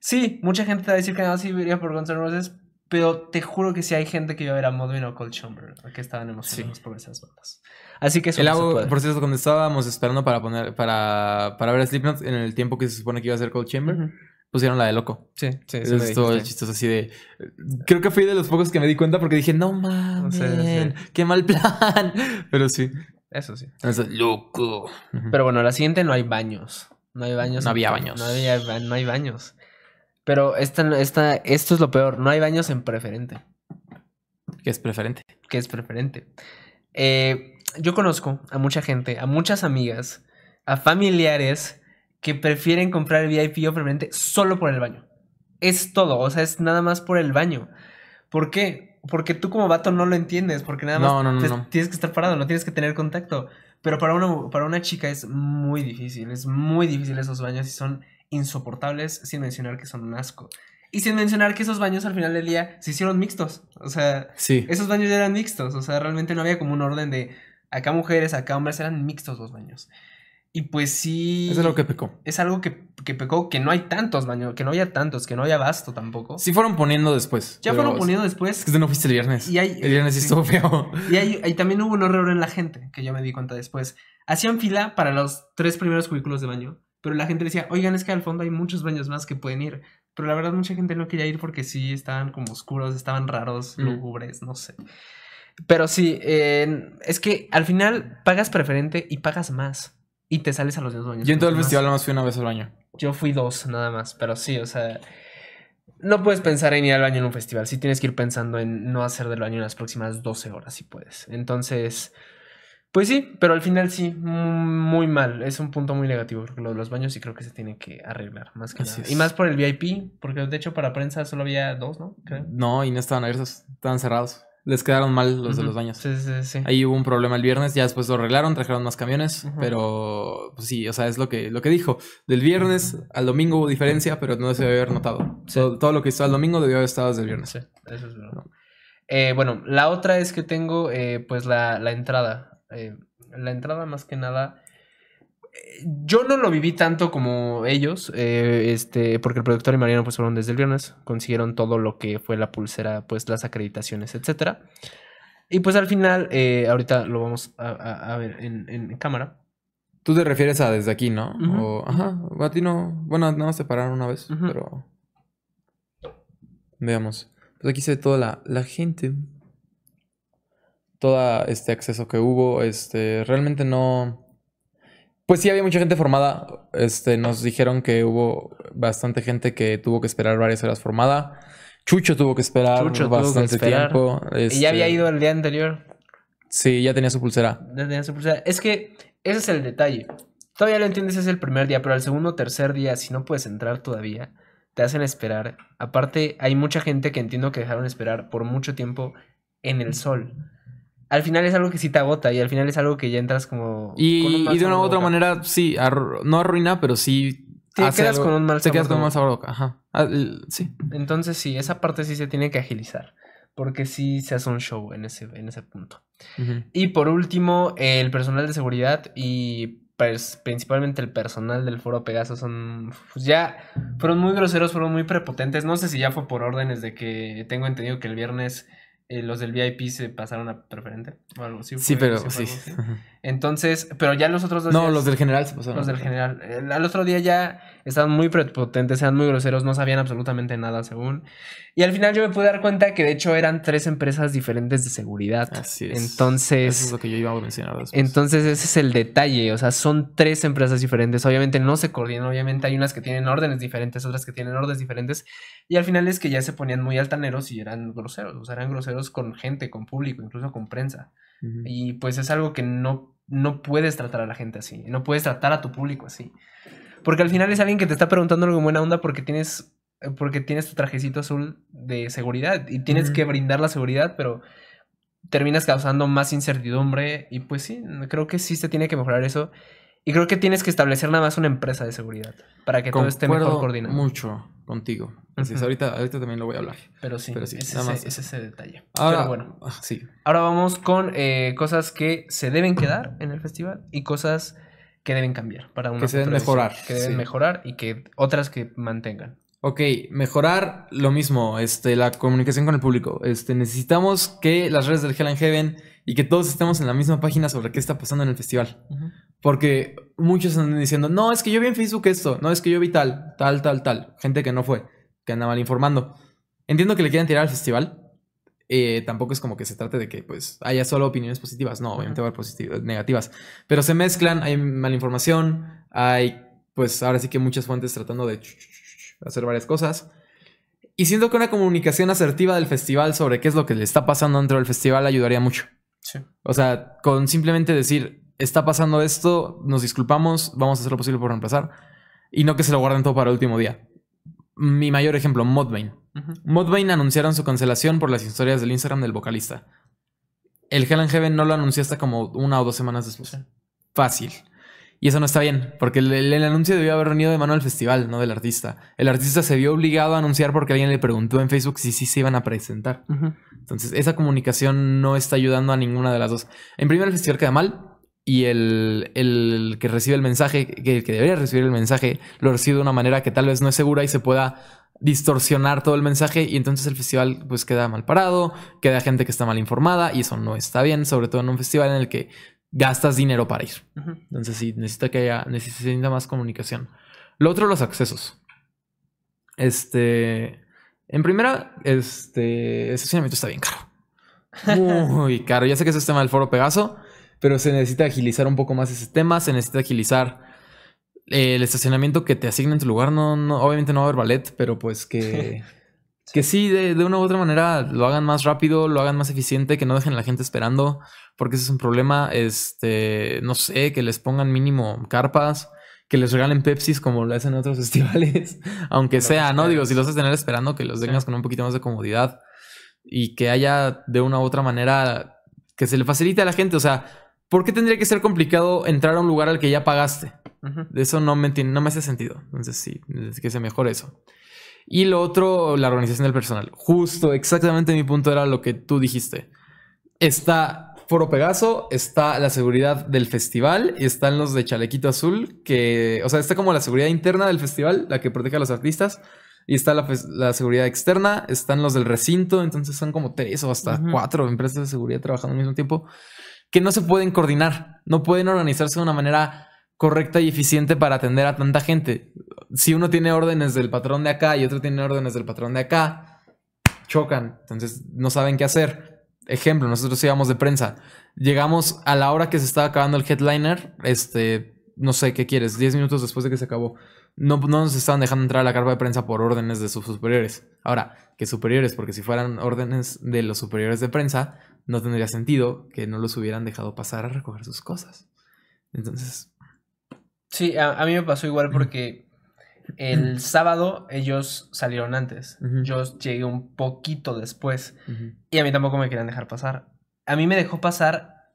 Sí, mucha gente te va a decir que no, sí, iría por Guns Roses, pero te juro que sí hay gente que iba a ver a Modwin o Cold Chamber, que estaban emocionados por esas bandas. Así que eso el no Por cierto, cuando estábamos esperando para poner, para, para ver Slipknot en el tiempo que se supone que iba a ser Cold Chamber, pusieron la de loco. Sí, sí, sí. Estuvo chistoso así de. Creo que fui de los pocos que me di cuenta porque dije, no mames, qué mal plan. Pero sí. Eso sí. Eso, loco. Pero bueno, la siguiente no hay baños. No hay baños. No había baños. No, había, no hay baños. Pero esta, esta, esto es lo peor. No hay baños en preferente. ¿Qué es preferente? ¿Qué es preferente? Eh, yo conozco a mucha gente, a muchas amigas, a familiares que prefieren comprar VIP o solo por el baño. Es todo, o sea, es nada más por el baño. ¿Por qué? Porque tú como vato no lo entiendes, porque nada más tienes que estar parado, no tienes que tener contacto. Pero para una, para una chica es muy difícil, es muy difícil esos baños y son insoportables, sin mencionar que son un asco. Y sin mencionar que esos baños al final del día se hicieron mixtos. O sea, esos baños ya eran mixtos. O sea, realmente no había como un orden de Acá mujeres, acá hombres, eran mixtos los baños. Y pues sí. Es algo que pecó. Es algo que, pecó, que no hay tantos baños, que no haya tantos, que no haya basto tampoco. Sí fueron poniendo después. Ya fueron poniendo después. Es que no fuiste el viernes. Y el viernes estuvo feo. Y, hay, también hubo un horror en la gente, que yo me di cuenta después. Hacían fila para los tres primeros cubículos de baño, pero la gente decía, oigan, es que al fondo hay muchos baños más que pueden ir. Pero la verdad mucha gente no quería ir porque sí estaban como oscuros, estaban raros, mm. lúgubres, no sé. Pero sí, es que al final pagas preferente y pagas más. Y te sales a los dos baños. Yo en todo el festival más fui una vez al baño. Yo fui dos nada más, pero sí, o sea. No puedes pensar en ir al baño en un festival. Sí tienes que ir pensando en no hacer del baño en las próximas 12 horas, si puedes. Entonces. Pues sí, pero al final sí, mm, muy mal. Es un punto muy negativo lo de los baños y creo que se tiene que arreglar más que Y más por el VIP, porque de hecho para prensa solo había dos, ¿no? No, y no estaban abiertos, estaban cerrados. Les quedaron mal los de los baños. Sí, sí, sí. Ahí hubo un problema el viernes, ya después lo arreglaron, trajeron más camiones, pero pues, sí, o sea, es lo que, lo que dijo. Del viernes al domingo hubo diferencia, pero no se debe haber notado. Todo, lo que hizo el domingo debió haber estado desde el viernes. Sí, eso es verdad. Eh, bueno, la otra es que tengo eh, pues la, entrada. Eh, la entrada más que nada yo no lo viví tanto como ellos, eh, este, porque el productor y Mariano pues fueron desde el viernes, consiguieron todo lo que fue la pulsera, pues las acreditaciones, etc. Y pues al final, eh, ahorita lo vamos a, ver en, cámara. Tú te refieres a desde aquí, ¿no? ajá, a ti no, bueno, no se pararon una vez, pero veamos. Pues aquí se ve toda la, gente, todo este acceso que hubo, este, realmente no pues sí, había mucha gente formada. Este, nos dijeron que hubo bastante gente que tuvo que esperar varias horas formada. Chucho tuvo que esperar bastante tiempo. Y ya había este, ido el día anterior. Sí, ya tenía su pulsera. Ya tenía su pulsera. Es que ese es el detalle. Todavía lo entiendes, es el primer día, pero al segundo o tercer día, si no puedes entrar todavía, te hacen esperar. Aparte, hay mucha gente que entiendo que dejaron esperar por mucho tiempo en el sol al final es algo que sí te agota y al final es algo que ya entras como... Y, de una u otra manera, sí, no arruina, pero sí... Te quedas con un mal sabor. Te quedas con un ajá. sí. Entonces sí, esa parte sí se tiene que agilizar. Porque sí se hace un show en ese, en ese punto. Y por último, el personal de seguridad y pues, principalmente el personal del foro Pegaso son pues, ya fueron muy groseros, fueron muy prepotentes, no sé si ya fue por órdenes de que tengo entendido que el viernes eh, los del VIP se pasaron a preferente o algo así. Sí, pero sí. Entonces, pero ya los otros dos. No, los del general se pasaron. Los del general. Eh, al otro día ya estaban muy prepotentes, eran muy groseros, no sabían absolutamente nada según. Y al final yo me pude dar cuenta que de hecho eran tres empresas diferentes de seguridad. Así es. Entonces. lo que yo iba a mencionar Entonces, ese es el detalle. O sea, son tres empresas diferentes. Obviamente no se coordinan. Obviamente hay unas que tienen órdenes diferentes, otras que tienen órdenes diferentes. Y al final es que ya se ponían muy altaneros y eran groseros. O sea, eran groseros con gente, con público, incluso con prensa. Y pues es algo que no, no puedes tratar a la gente así, no puedes tratar a tu público así. Porque al final es alguien que te está preguntando algo en buena onda porque tienes, eh, porque tienes tu trajecito azul de seguridad y tienes que brindar la seguridad, pero terminas causando más incertidumbre y pues sí, creo que sí se tiene que mejorar eso. Y creo que tienes que establecer nada más una empresa de seguridad para que todo esté mejor coordinado. Mucho contigo ahorita, ahorita también lo voy a hablar. Pero sí, es, ese, ese, detalle. Ahora, bueno, ah, sí. Ahora vamos con eh, cosas que se deben quedar en el festival y cosas que deben cambiar para Que se deben mejorar. que deben mejorar y que otras que mantengan. Ok, mejorar lo mismo, este, la comunicación con el público. Este, necesitamos que las redes del Hell and Heaven y que todos estemos en la misma página sobre qué está pasando en el festival. Porque muchos están diciendo, no, es que yo vi en Facebook esto, no, es que yo vi tal, tal, tal, tal. Gente que no fue que anda mal informando. Entiendo que le quieran tirar al festival. Eh, tampoco es como que se trate de que pues haya solo opiniones positivas. No, obviamente va a haber eh, negativas. Pero se mezclan, hay información... hay pues ahora sí que muchas fuentes tratando de hacer varias cosas. Y siento que una comunicación asertiva del festival sobre qué es lo que le está pasando dentro del festival ayudaría mucho. Sí. O sea, con simplemente decir, está pasando esto, nos disculpamos, vamos a hacer lo posible por reemplazar. Y no que se lo guarden todo para el último día mi mayor ejemplo, Modvain. modvain anunciaron su cancelación por las historias del Instagram del vocalista. El Hell and Heaven no lo anunció hasta como una o dos semanas después. Fácil. Y eso no está bien, porque el, anuncio debió haber venido de mano del festival, no del artista. El artista se vio obligado a anunciar porque alguien le preguntó en Facebook si sí se iban a presentar. Entonces, esa comunicación no está ayudando a ninguna de las dos. En primer, el festival queda mal y el, que recibe el mensaje, que, que debería recibir el mensaje, lo recibe de una manera que tal vez no es segura y se pueda distorsionar todo el mensaje y entonces el festival pues queda mal parado, queda gente que está mal informada y eso no está bien, sobre todo en un festival en el que gastas dinero para ir. Entonces sí, necesita que haya, necesita más comunicación. Lo otro, los accesos. Este, en primera, este, estacionamiento está bien caro. Muy caro. Ya sé que es el tema del foro Pegaso, pero se necesita agilizar un poco más ese tema, se necesita agilizar eh, el estacionamiento que te asigna tu lugar. No, obviamente no va a haber ballet, pero pues que, que sí, de, una u otra manera lo hagan más rápido, lo hagan más eficiente, que no dejen a la gente esperando, porque ese es un problema. Este, no sé, que les pongan mínimo carpas. Que les regalen Pepsis como lo hacen en otros festivales, aunque sea, ¿no? Digo, si los vas a tener esperando, que los tengas con un poquito más de comodidad y que haya de una u otra manera que se le facilite a la gente. O sea, ¿Por qué tendría que ser complicado entrar a un lugar al que ya pagaste? De Eso no me, no me hace sentido. Entonces sí, que se mejore eso. Y lo otro, la organización del personal. Justo, exactamente mi punto era lo que tú dijiste. Está Foro Pegaso, está la seguridad del festival y están los de Chalequito Azul, que, o sea, está como la seguridad interna del festival, la que protege a los artistas, y está la, seguridad externa, están los del recinto, entonces son como tres o hasta cuatro empresas de seguridad trabajando al mismo tiempo que no se pueden coordinar, no pueden organizarse de una manera correcta y eficiente para atender a tanta gente. Si uno tiene órdenes del patrón de acá y otro tiene órdenes del patrón de acá, chocan, entonces no saben qué hacer. Ejemplo, nosotros íbamos de prensa. Llegamos a la hora que se estaba acabando el headliner, este, no sé qué quieres, 10 minutos después de que se acabó. No, no, nos estaban dejando entrar a la carpa de prensa por órdenes de sus superiores. Ahora, que superiores, porque si fueran órdenes de los superiores de prensa, no tendría sentido que no los hubieran dejado pasar a recoger sus cosas. Entonces... Sí, a, mí me pasó igual porque el sábado ellos salieron antes, yo llegué un poquito después y a mí tampoco me querían dejar pasar. A mí me dejó pasar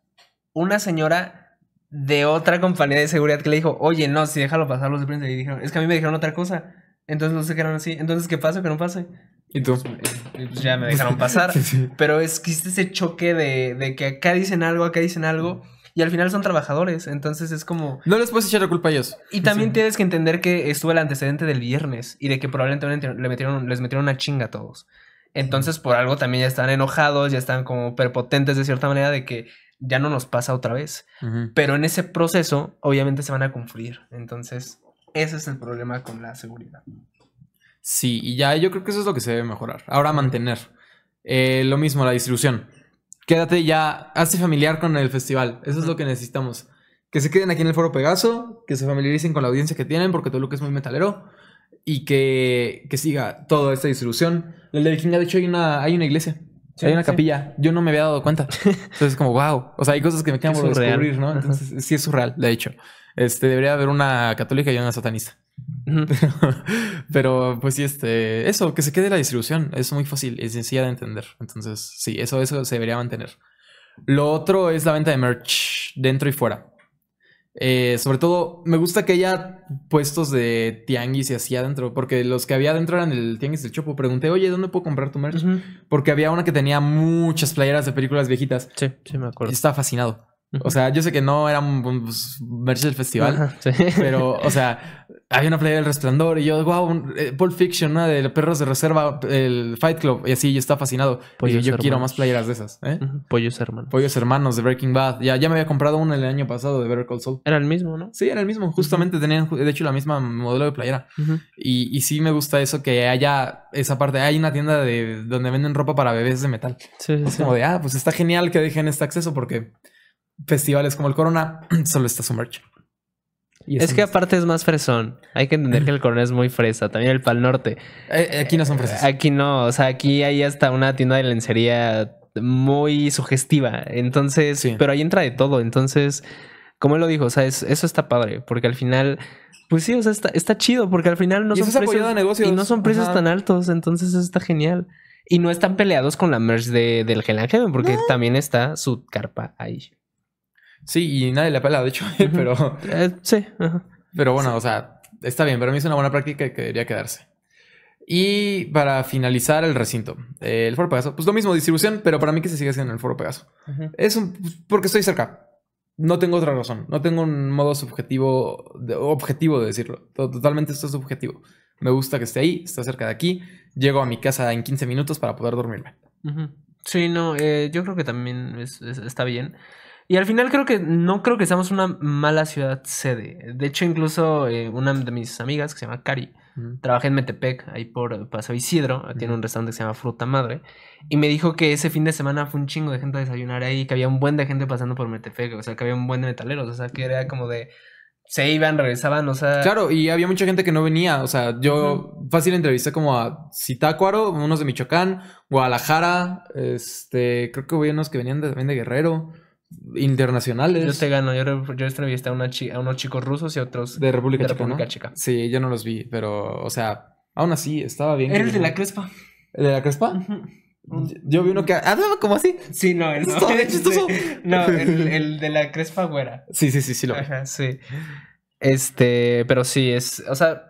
una señora de otra compañía de seguridad que le dijo, oye, no, si déjalo pasar los de prensa. Y dijeron, es que a mí me dijeron otra cosa. Entonces no se eran así. Entonces, ¿qué pasa? o que no pase? Y tú. Pues, eh, pues, ya me dejaron pasar. Pero es que ese choque de, que acá dicen algo, acá dicen algo. Y al final son trabajadores, entonces es como... No les puedes echar la culpa a ellos. Y también tienes que entender que estuvo el antecedente del viernes y de que probablemente le metieron, les metieron una chinga a todos. Entonces por algo también ya están enojados, ya están como perpotentes de cierta manera de que ya no nos pasa otra vez. Pero en ese proceso obviamente se van a confluir. Entonces ese es el problema con la seguridad. Sí, y ya yo creo que eso es lo que se debe mejorar. Ahora mantener. Eh, lo mismo, la distribución. Quédate ya, hazte familiar con el festival. Eso es lo que necesitamos. Que se queden aquí en el Foro Pegaso, que se familiaricen con la audiencia que tienen, porque todo lo que es muy metalero, y que, siga toda esta distribución. El de de hecho, hay una, hay una iglesia. hay una capilla. Yo no me había dado cuenta. Entonces, como, wow. O sea, hay cosas que me quedan por descubrir, ¿no? Entonces, sí es surreal, de hecho. Este, debería haber una católica y una satanista. Pero pues sí, este, eso, que se quede la distribución, es muy fácil, es sencilla de entender. Entonces, sí, eso, eso se debería mantener. Lo otro es la venta de merch dentro y fuera. Eh, sobre todo, me gusta que haya puestos de tianguis y así adentro, porque los que había adentro eran el tianguis del Chopo. Pregunté, oye, ¿dónde puedo comprar tu merch? Porque había una que tenía muchas playeras de películas viejitas. Sí, sí, me acuerdo. Y estaba fascinado. O sea, yo sé que no era un, pues, merch del festival, pero, o sea, había una playera del resplandor y yo, wow, un, eh, Pulp Fiction, una de Perros de Reserva, el Fight Club, y así, yo estaba fascinado. y yo, quiero más playeras de esas. ¿eh? Pollos Hermanos. Pollos Hermanos de Breaking Bad. Ya, ya me había comprado una el año pasado de Better Call Saul. Era el mismo, ¿no? Sí, era el mismo. Justamente tenían, de hecho, la misma modelo de playera. y, sí me gusta eso, que haya esa parte. Hay una tienda de donde venden ropa para bebés de metal. Sí, sí, es como de, ah, pues está genial que dejen este acceso porque festivales como el Corona, solo está su merch. es, que aparte es más fresón. Hay que entender que el Corona es muy fresa. También el Pal Norte. Eh, eh, aquí no son fresas. Aquí no. O sea, aquí hay hasta una tienda de lencería muy sugestiva. Entonces, pero ahí entra de todo. Entonces, como él lo dijo, o sea, eso está padre. Porque al final, pues sí, o sea, está, chido. Porque al final no son precios. Y no son precios tan altos. Entonces, está genial. Y no están peleados con la merch del Hell Porque también está su carpa ahí. Sí, y nadie le apela, de hecho, pero... Eh, sí. Pero bueno, o sea, está bien, pero me mí es una buena práctica que debería quedarse. Y para finalizar el recinto, eh, el Foro Pegaso. Pues lo mismo, distribución, pero para mí que se siga haciendo en el Foro Pegaso. Es un, pues, porque estoy cerca. No tengo otra razón. No tengo un modo subjetivo, de, objetivo de decirlo. Totalmente esto es subjetivo. Me gusta que esté ahí, está cerca de aquí. Llego a mi casa en 15 minutos para poder dormirme. Sí, no, eh, yo creo que también está bien. Y al final creo que no creo que seamos una mala ciudad sede. De hecho, incluso eh, una de mis amigas que se llama Cari, trabaja en Metepec, ahí por eh, Paso Isidro, tiene un restaurante que se llama Fruta Madre, y me dijo que ese fin de semana fue un chingo de gente a desayunar ahí, que había un buen de gente pasando por Metepec, o sea, que había un buen de metaleros, o sea, que era como de se iban, regresaban, o sea. Claro, y había mucha gente que no venía. O sea, yo fácil entrevisté como a Zitácuaro, unos de Michoacán, Guadalajara, este, creo que hubo unos que venían de, también de Guerrero internacionales. Yo te gano, yo, yo entrevisté a, a, unos chicos rusos y otros de República, Chica, Sí, yo no los vi, pero, o sea, aún así estaba bien. Era el de la Crespa. ¿El de la Crespa? Yo vi uno que. Ah, no, ¿cómo así? Sí, no, el chistoso. No, el, de la crespa güera. Sí, sí, sí, sí lo. sí. Este, pero sí, es. O sea,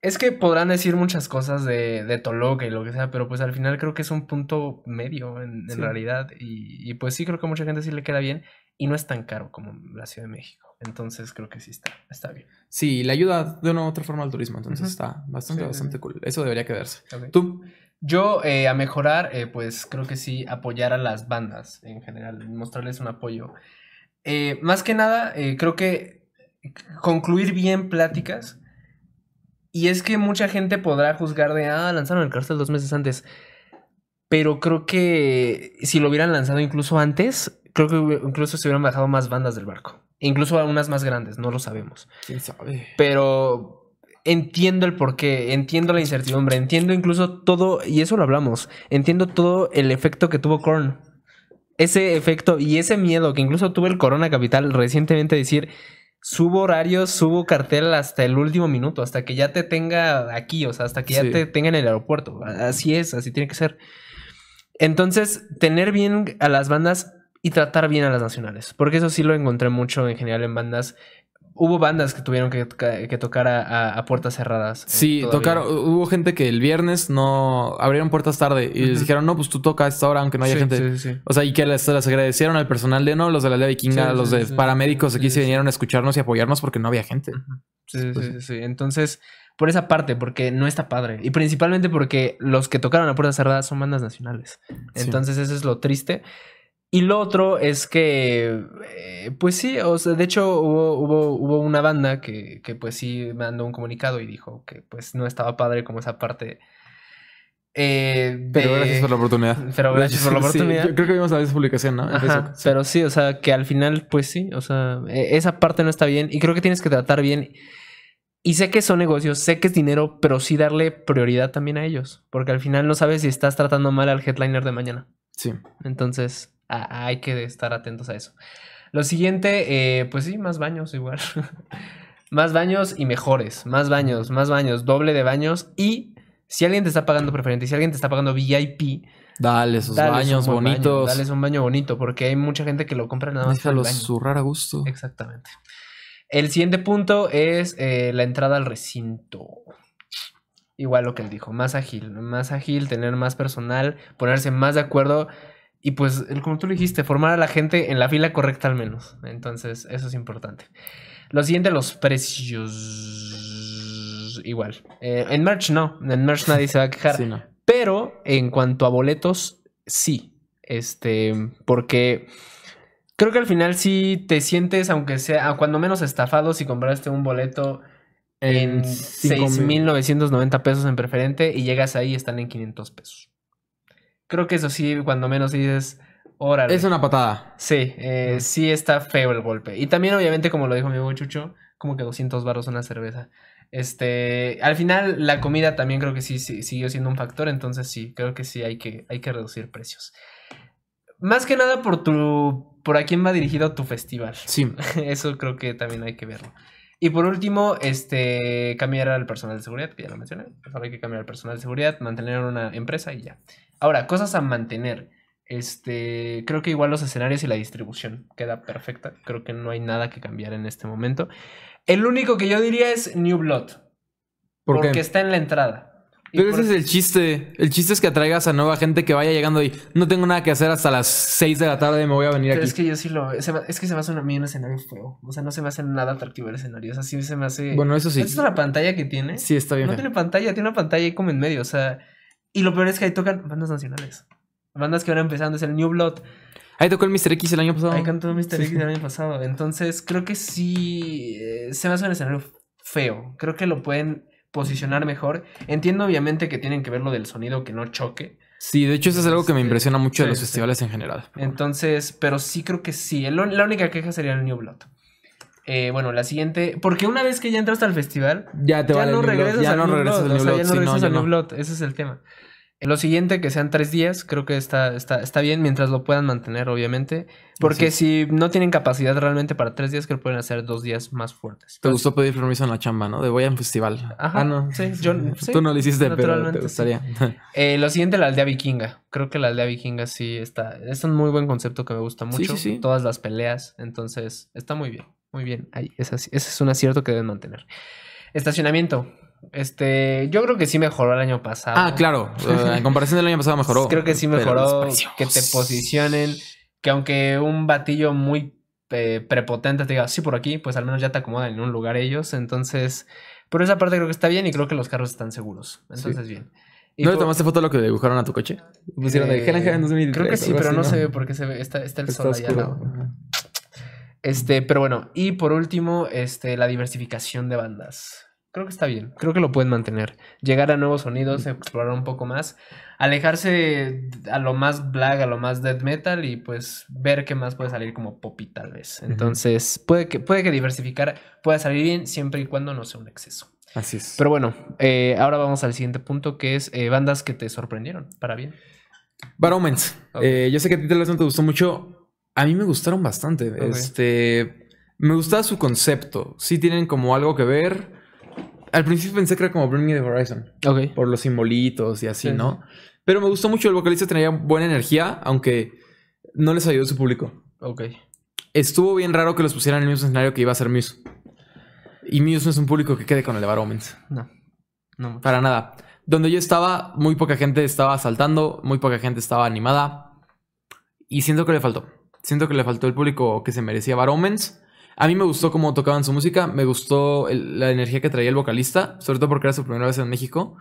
es que podrán decir muchas cosas de, de, y lo que sea, pero pues al final creo que es un punto medio en, realidad. Y, pues sí, creo que mucha gente sí le queda bien y no es tan caro como la Ciudad de México. Entonces creo que sí está, está bien. Sí, le ayuda de una u otra forma al turismo, entonces está bastante, bastante cool. Eso debería quedarse. ¿Tú? Yo eh, a mejorar, eh, pues creo que sí, apoyar a las bandas en general, mostrarles un apoyo. Eh, más que nada, creo que concluir bien pláticas y es que mucha gente podrá juzgar de, ah, lanzaron el cárcel dos meses antes. Pero creo que si lo hubieran lanzado incluso antes, creo que incluso se hubieran bajado más bandas del barco. incluso algunas más grandes, no lo sabemos. ¿Quién sabe? Pero entiendo el porqué, entiendo la incertidumbre, entiendo incluso todo, y eso lo hablamos, entiendo todo el efecto que tuvo Korn. Ese efecto y ese miedo que incluso tuvo el Corona Capital recientemente decir, subo horario, subo cartel hasta el último minuto, hasta que ya te tenga aquí, o sea, hasta que ya te tenga en el aeropuerto. Así es, así tiene que ser. Entonces, tener bien a las bandas y tratar bien a las nacionales, porque eso sí lo encontré mucho en general en bandas hubo bandas que tuvieron que, tocar a, puertas cerradas. Eh, sí, tocaron, hubo gente que el viernes no abrieron puertas tarde y les dijeron, no, pues tú toca a esta hora, aunque no haya gente. Sí, sí. O sea, y que les, agradecieron al personal de no, los de la Lea vikinga, los de paramédicos aquí se vinieron a escucharnos y apoyarnos porque no había gente. Sí, sí, sí, Entonces, por esa parte, porque no está padre. Y principalmente porque los que tocaron a puertas cerradas son bandas nacionales. Entonces, eso es lo triste. Y lo otro es que, eh, pues sí, o sea, de hecho hubo, hubo, una banda que, pues sí mandó un comunicado y dijo que pues no estaba padre como esa parte. Eh, pero gracias por la oportunidad. Pero gracias por la oportunidad. Sí, creo que vimos la esa publicación, ¿no? Pero sí, o sea, que al final, pues sí, o sea, e, esa parte no está bien y creo que tienes que tratar bien. Y sé que son negocios, sé que es dinero, pero sí darle prioridad también a ellos, porque al final no sabes si estás tratando mal al headliner de mañana. Sí. Entonces, hay que estar atentos a eso. Lo siguiente, eh, pues sí, más baños igual. más baños y mejores. Más baños, más baños, doble de baños. Y si alguien te está pagando preferente, si alguien te está pagando VIP, Dale esos baños bonitos. dale un baño bonito, porque hay mucha gente que lo compra nada más. los zurrar a gusto. Exactamente. El siguiente punto es eh, la entrada al recinto. Igual lo que él dijo, más ágil, más ágil, tener más personal, ponerse más de acuerdo y pues, como tú lo dijiste, formar a la gente en la fila correcta al menos. Entonces, eso es importante. Lo siguiente, los precios. Igual. Eh, en merch no. En merch nadie se va a quejar. Pero en cuanto a boletos, sí. Este, porque creo que al final sí te sientes, aunque sea, cuando menos estafado, si compraste un boleto en 6.990 pesos en preferente y llegas ahí, están en 500 pesos creo que eso sí, cuando menos dices, órale. Es una patada. Sí, eh, sí está feo el golpe. Y también, obviamente, como lo dijo mi amigo Chucho, como que 200 baros una cerveza. Este, al final la comida también creo que sí, sí, siguió siendo un factor, entonces sí, creo que sí hay que, hay que reducir precios. Más que nada por tu, por a quién va dirigido tu festival. Sí. Eso creo que también hay que verlo. Y por último, este, cambiar al personal de seguridad, que ya lo mencioné. Pues ahora hay que cambiar al personal de seguridad, mantener una empresa y ya. Ahora, cosas a mantener. Este, creo que igual los escenarios y la distribución queda perfecta. Creo que no hay nada que cambiar en este momento. El único que yo diría es New Blood. porque está en la entrada. Pero ese es el chiste. El chiste es que atraigas a nueva gente que vaya llegando y no tengo nada que hacer hasta las 6 de la tarde, me voy a venir pero Es que yo sí lo. es que se me hace a mí un escenario feo. O sea, no se me hace nada atractivo el escenario. O sea, sí se me hace. Bueno, eso sí. ¿Es la pantalla que tiene? Sí, está bien. No tiene pantalla, tiene una pantalla ahí como en medio. O sea, y lo peor es que ahí tocan bandas nacionales. Bandas que van empezando, es el New Blood. Ahí tocó el Mr. X el año pasado. Ahí cantó Mr. X el año pasado. Entonces, creo que sí. Eh, se me hace un escenario feo. Creo que lo pueden posicionar mejor. Entiendo obviamente que tienen que ver lo del sonido que no choque. Sí, de hecho eso es algo que me este, impresiona mucho de los festivales en general. Entonces, pero sí creo que sí. la única queja sería el New Blood. Eh, bueno, la siguiente, porque una vez que ya entras al festival, ya, te no regresas, al New Blood, ese es el tema. Lo siguiente, que sean tres días, creo que está, está, está bien mientras lo puedan mantener, obviamente. Porque si no tienen capacidad realmente para tres días, creo que pueden hacer dos días más fuertes. Te gustó pedir permiso en la chamba, ¿no? De voy a un festival. Ajá. Ah, no. Sí, Tú no lo hiciste, pero te gustaría. Eh, lo siguiente, la aldea vikinga. Creo que la aldea vikinga sí está. Es un muy buen concepto que me gusta mucho. Sí, Todas las peleas. Entonces, está muy bien. Muy bien. Ahí, es así. ese es un acierto que deben mantener. Estacionamiento. Este, yo creo que sí mejoró el año pasado. Ah, claro. en comparación del año pasado mejoró. Creo que sí mejoró que te posicionen. Que aunque un batillo muy eh, prepotente te diga, sí, por aquí, pues al menos ya te acomodan en un lugar ellos. Entonces, por esa parte creo que está bien y creo que los carros están seguros. Entonces, bien. ¿No tomaste foto de lo que dibujaron a tu coche? Pusieron de Helen Helen Creo que sí, pero no, se ve porque se está, el sol allá. Este, pero bueno, y por último, este, la diversificación de bandas creo que está bien, creo que lo pueden mantener. Llegar a nuevos sonidos, explorar un poco más, alejarse a lo más black, a lo más death metal y pues ver qué más puede salir como poppy tal vez. Entonces, puede, que, puede que diversificar pueda salir bien siempre y cuando no sea un exceso. Así es. Pero bueno, eh, ahora vamos al siguiente punto que es eh, bandas que te sorprendieron, para bien. Baromens. Eh, yo sé que a ti te te gustó mucho. A mí me gustaron bastante. Este, me gustaba su concepto. Si tienen como algo que ver al principio pensé que era como Bring Me the Horizon. Por los simbolitos y así, ¿no? Pero me gustó mucho. El vocalista tenía buena energía, aunque no les ayudó su público. Ok. Estuvo bien raro que los pusieran en el mismo escenario que iba a ser Muse. Y Muse no es un público que quede con el Baromens. No. No. Para nada. Donde yo estaba, muy poca gente estaba saltando, muy poca gente estaba animada. Y siento que le faltó. Siento que le faltó el público que se merecía Baromens. A mí me gustó cómo tocaban su música, me gustó la energía que traía el vocalista, sobre todo porque era su primera vez en México.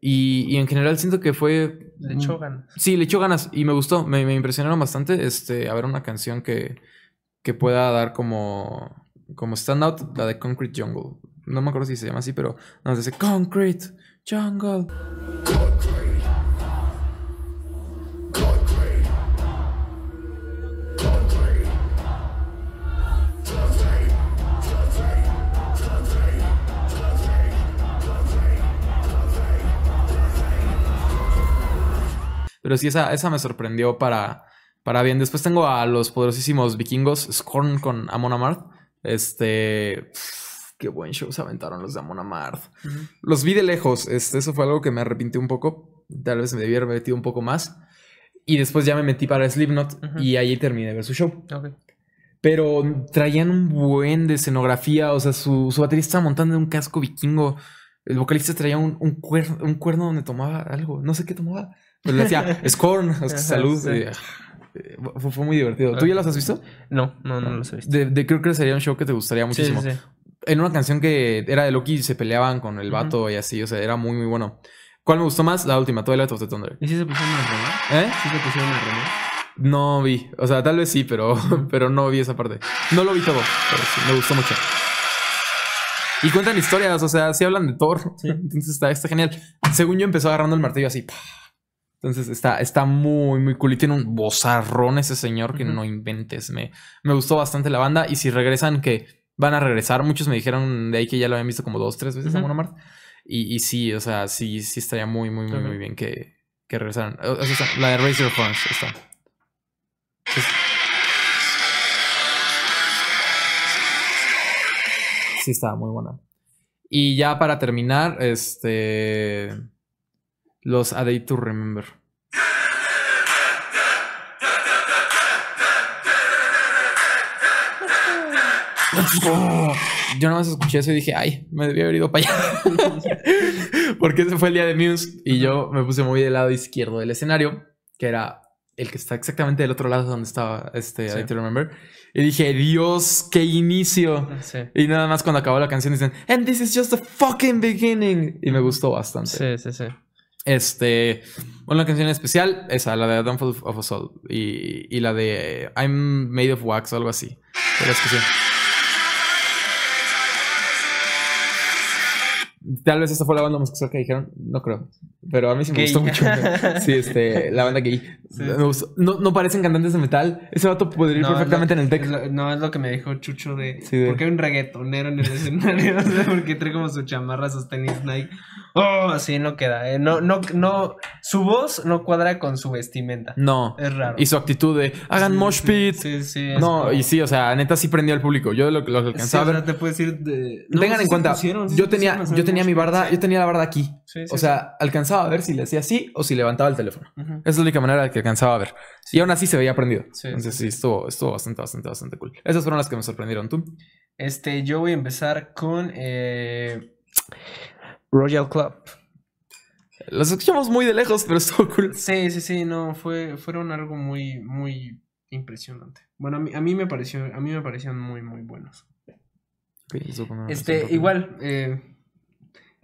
Y, en general siento que fue... Le echó ganas. Sí, le echó ganas y me gustó, me, impresionaron bastante. Este, a ver una canción que, pueda dar como, como out la de Concrete Jungle. No me acuerdo si se llama así, pero nos dice Concrete Jungle. Pero sí, esa, esa me sorprendió para, para bien. Después tengo a los poderosísimos vikingos, Scorn con Amon Amarth. Este. qué buen show se aventaron los de Amon Amarth. Los vi de lejos. Este, eso fue algo que me arrepintí un poco. Tal vez me debía haber metido un poco más. Y después ya me metí para Slipknot y ahí terminé de ver su show. Pero traían un buen de escenografía. O sea, su, su baterista estaba montando un casco vikingo. El vocalista traía un, un cuerno donde tomaba algo. No sé qué tomaba. Pero le decía, es salud. Ah, fue, muy divertido. ¿Tú ya los has visto? No, no, no ah, los he visto. De, creo que sería un show que te gustaría muchísimo. en una canción que era de Loki y se peleaban con el vato y así, o sea, era muy, muy bueno. ¿Cuál me gustó más? La última, Twilight of the Thunder. ¿Y si se pusieron el reloj? ¿Eh? ¿Sí se pusieron el reloj? No vi. O sea, tal vez sí, pero, pero no vi esa parte. No lo vi todo, pero sí, me gustó mucho. Y cuentan historias, o sea, sí hablan de Thor. Entonces está, está genial. Según yo empezó agarrando el martillo así. ¡pah! Entonces está, está muy, muy cool. Y tiene un bozarrón ese señor que no inventes. Me, gustó bastante la banda. Y si regresan, que van a regresar. Muchos me dijeron de ahí que ya lo habían visto como dos, tres veces a Monomart. Y, y sí, o sea, sí, sí estaría muy, muy, muy, muy bien que, que regresaran. O, la de Razor Horns está. Sí, está muy buena. Y ya para terminar, este los A Day to Remember. yo nada más escuché eso y dije, ay, me debía haber ido para allá. Porque ese fue el día de Muse y yo me puse muy del lado izquierdo del escenario, que era el que está exactamente del otro lado donde estaba este sí. to Remember. Y dije, Dios, qué inicio. Y nada más cuando acabó la canción dicen, and this is just the fucking beginning. Y me gustó bastante. Sí, sí, sí. Este, una canción especial, esa, la de Fall of a y, la de I'm Made of Wax o algo así. Pero es que sí. Tal vez esa fue la banda homosexual que dijeron, no creo. Pero a mí sí me gustó mucho. sí, este, la banda gay. No, no, parecen cantantes de metal. Ese vato podría ir perfectamente en el tech. no, es lo que me dijo Chucho de. Sí, ¿Por qué hay un reggaetonero en el escenario? porque trae como su chamarra, sus tenis Nike. Oh, así no queda. Eh. No, no, no. Su voz no cuadra con su vestimenta. No. Es raro. Y su actitud de hagan mosh pit. Sí, sí. no, y sí, o sea, neta sí prendió al público. Yo lo, lo alcanzaba. Sí, te puedes ir Tengan en cuenta. yo, tenía, yo tenía mi barda, yo tenía la barda aquí. o sea, alcanzaba a ver si le hacía así o si levantaba el teléfono. Esa es la única manera que alcanzaba a ver. Y aún así se veía prendido. Entonces sí, estuvo, bastante, bastante, bastante cool. Esas fueron las que me sorprendieron. ¿Tú? Este, yo voy a empezar con eh, Royal Club. Los escuchamos muy de lejos, pero estuvo cool. Sí, sí, sí, no, fue, fueron algo muy, muy impresionante. Bueno, a mí, me pareció, a mí me parecieron muy, muy buenos. este, igual, eh,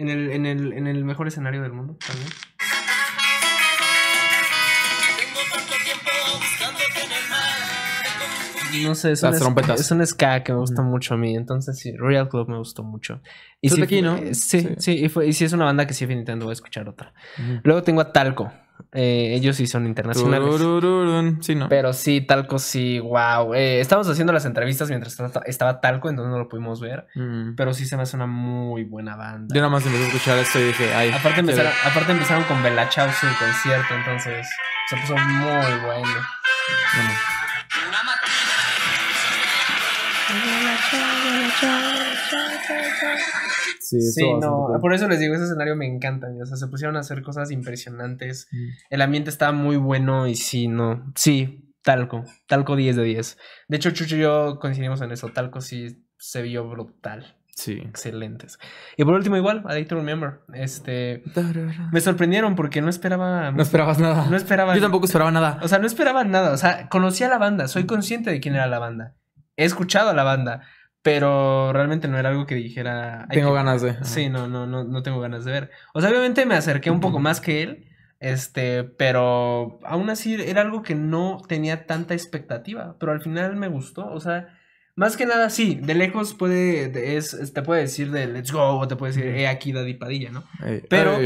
en el, en el, en el mejor escenario del mundo también. no sé, es, un, es ska que me gusta mucho a mí. Entonces, sí, Royal Club me gustó mucho. Y si Sí, sí, y, fue, es una banda que sí, definitivamente voy a escuchar otra. Luego tengo a Talco. Eh, ellos sí son internacionales. Sí, no. Pero sí, Talco sí, wow. Eh, estábamos haciendo las entrevistas mientras estaba Talco, entonces no lo pudimos ver. Mm. Pero sí se me hace una muy buena banda. Yo nada más empecé a escuchar esto y dije, ay. Aparte, empezaron, con Bella su concierto, entonces se puso muy bueno. Sí, no, por eso les digo, ese escenario me encanta. O sea, se pusieron a hacer cosas impresionantes. Mm. El ambiente estaba muy bueno y sí, no. Sí, talco. Talco 10 de 10. De hecho, Chucho y yo coincidimos en eso. Talco sí se vio brutal. Sí. Excelentes. Y por último, igual, Addict to Remember. Este. Me sorprendieron porque no esperaba. No esperabas nada. No Yo tampoco esperaba nada. O sea, no esperaba nada. O sea, conocí a la banda. Soy consciente de quién era la banda. He escuchado a la banda. Pero realmente no era algo que dijera. Tengo ganas de. Sí, no, no, no, no tengo ganas de ver. O sea, obviamente me acerqué un poco más que él. Este, pero aún así era algo que no tenía tanta expectativa. Pero al final me gustó. O sea, más que nada, sí, de lejos puede. Es, te puede decir de let's go. O te puede decir, he aquí Daddy Padilla, ¿no? pero.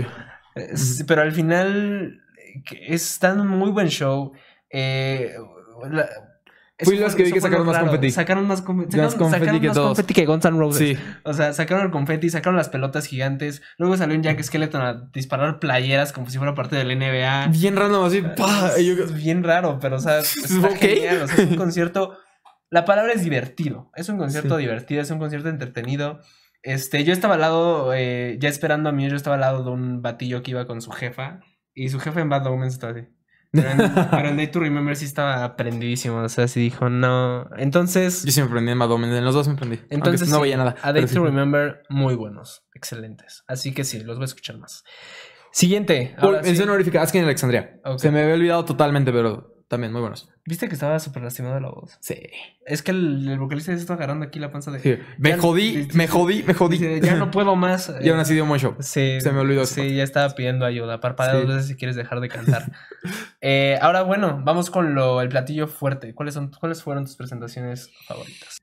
pero al final. Eh, es tan muy buen show. Eh, Fui los que vi que sacaron más, confeti. sacaron más, confetti. sacaron, Sacaron más, confeti, que Guns N' Roses. Sí. O sea, sacaron el confeti, sacaron las pelotas gigantes. Luego salió un Jack Skeleton a disparar playeras como si fuera parte del NBA. Bien raro, así. Ah, bien raro, pero o sea, genial. es un concierto. La palabra es divertido. Es un concierto divertido, es un concierto entretenido. Este, yo estaba al lado, eh, ya esperando a mí, yo estaba al lado de un batillo que iba con su jefa. Y su jefa en Bad Woman estaba así. Pero, en, Day to Remember sí estaba aprendidísimo. O sea, sí dijo, no. Entonces. Yo sí me aprendí en Madomen. En los dos me aprendí. Entonces. No veía nada. A Day to Remember, muy buenos. Excelentes. Así que sí, los voy a escuchar más. Siguiente. Mención Por, sí. es que en Alexandria. Se me había olvidado totalmente, pero también muy buenos. ¿Viste que estaba súper lastimado la voz? Sí. Es que el, vocalista se está agarrando aquí la panza de. Me, jodí, me jodí, me jodí, Ya no puedo más. Ya no eh, así dio mucho. Se me olvidó. Sí, ya estaba pidiendo ayuda. Parpadeo, dos veces si quieres dejar de cantar. Eh, ahora, bueno, vamos con lo, el platillo fuerte. ¿Cuáles, son, ¿Cuáles fueron tus presentaciones favoritas?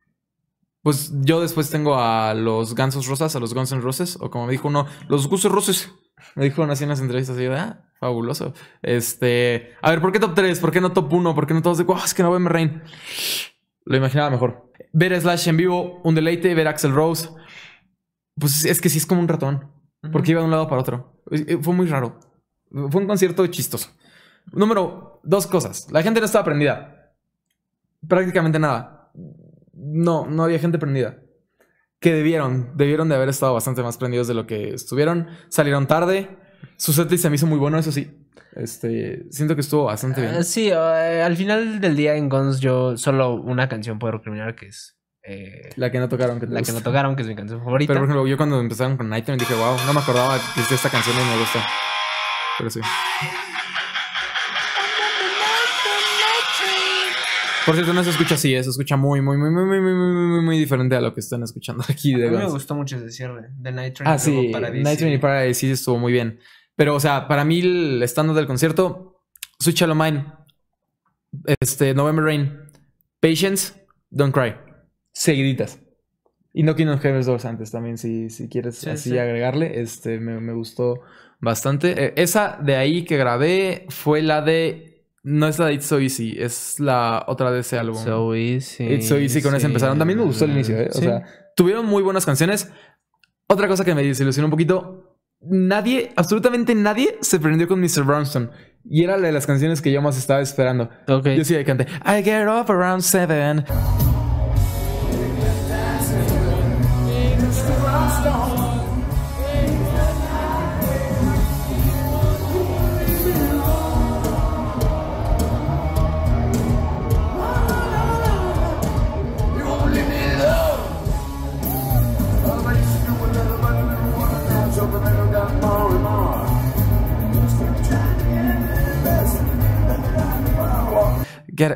Pues yo después tengo a los Gansos Rosas, a los Guns N' Roses, o como me dijo uno, los Gusos Roses. Me dijo así en las entrevistas, y ah, fabuloso. Este, a ver, ¿por qué top 3? ¿Por qué no top 1? ¿Por qué no todos de, es que no a Rain? Lo imaginaba mejor. Ver Slash en vivo, un deleite, ver Axel Rose. Pues es que sí es como un ratón, porque iba de un lado para otro. Eh, fue muy raro. Fue un concierto chistoso. Número dos cosas. La gente no estaba prendida. Prácticamente nada. No, no había gente prendida que debieron, debieron de haber estado bastante más prendidos de lo que estuvieron. Salieron tarde. Su setlist se me hizo muy bueno, eso sí. Este, siento que estuvo bastante bien. Ah, sí, eh, al final del día en Guns yo solo una canción puedo recriminar que es... Eh, la que no tocaron. Que la que no tocaron, que es mi canción favorita. Pero por ejemplo, yo cuando empezaron con Nightmare dije, wow, no me acordaba esta canción y me gusta. Pero sí. Por cierto, no se escucha así, ¿eh? se escucha muy, muy, muy, muy, muy, muy, muy, muy diferente a lo que están escuchando aquí. De a mí me gustó mucho ese cierre de Night Train. Ah, sí, Night Train y Paradise estuvo muy bien. Pero, o sea, para mí el estándar del concierto, Switch lo este, November Rain, Patience, Don't Cry. Seguiditas. Y No Kingdom Heavens 2 antes también, si, quieres así agregarle. Este, me, gustó bastante. Eh, esa de ahí que grabé fue la de no es la de It's So Easy, es la otra de ese álbum. So Easy. It's So Easy, con sí. empezaron. También me gustó el inicio, ¿eh? O sea, tuvieron muy buenas canciones. Otra cosa que me desilusionó un poquito, nadie, absolutamente nadie se prendió con Mr. Brownstone. Y era la de las canciones que yo más estaba esperando. Okay. Yo sí canté I Get Up Around Seven.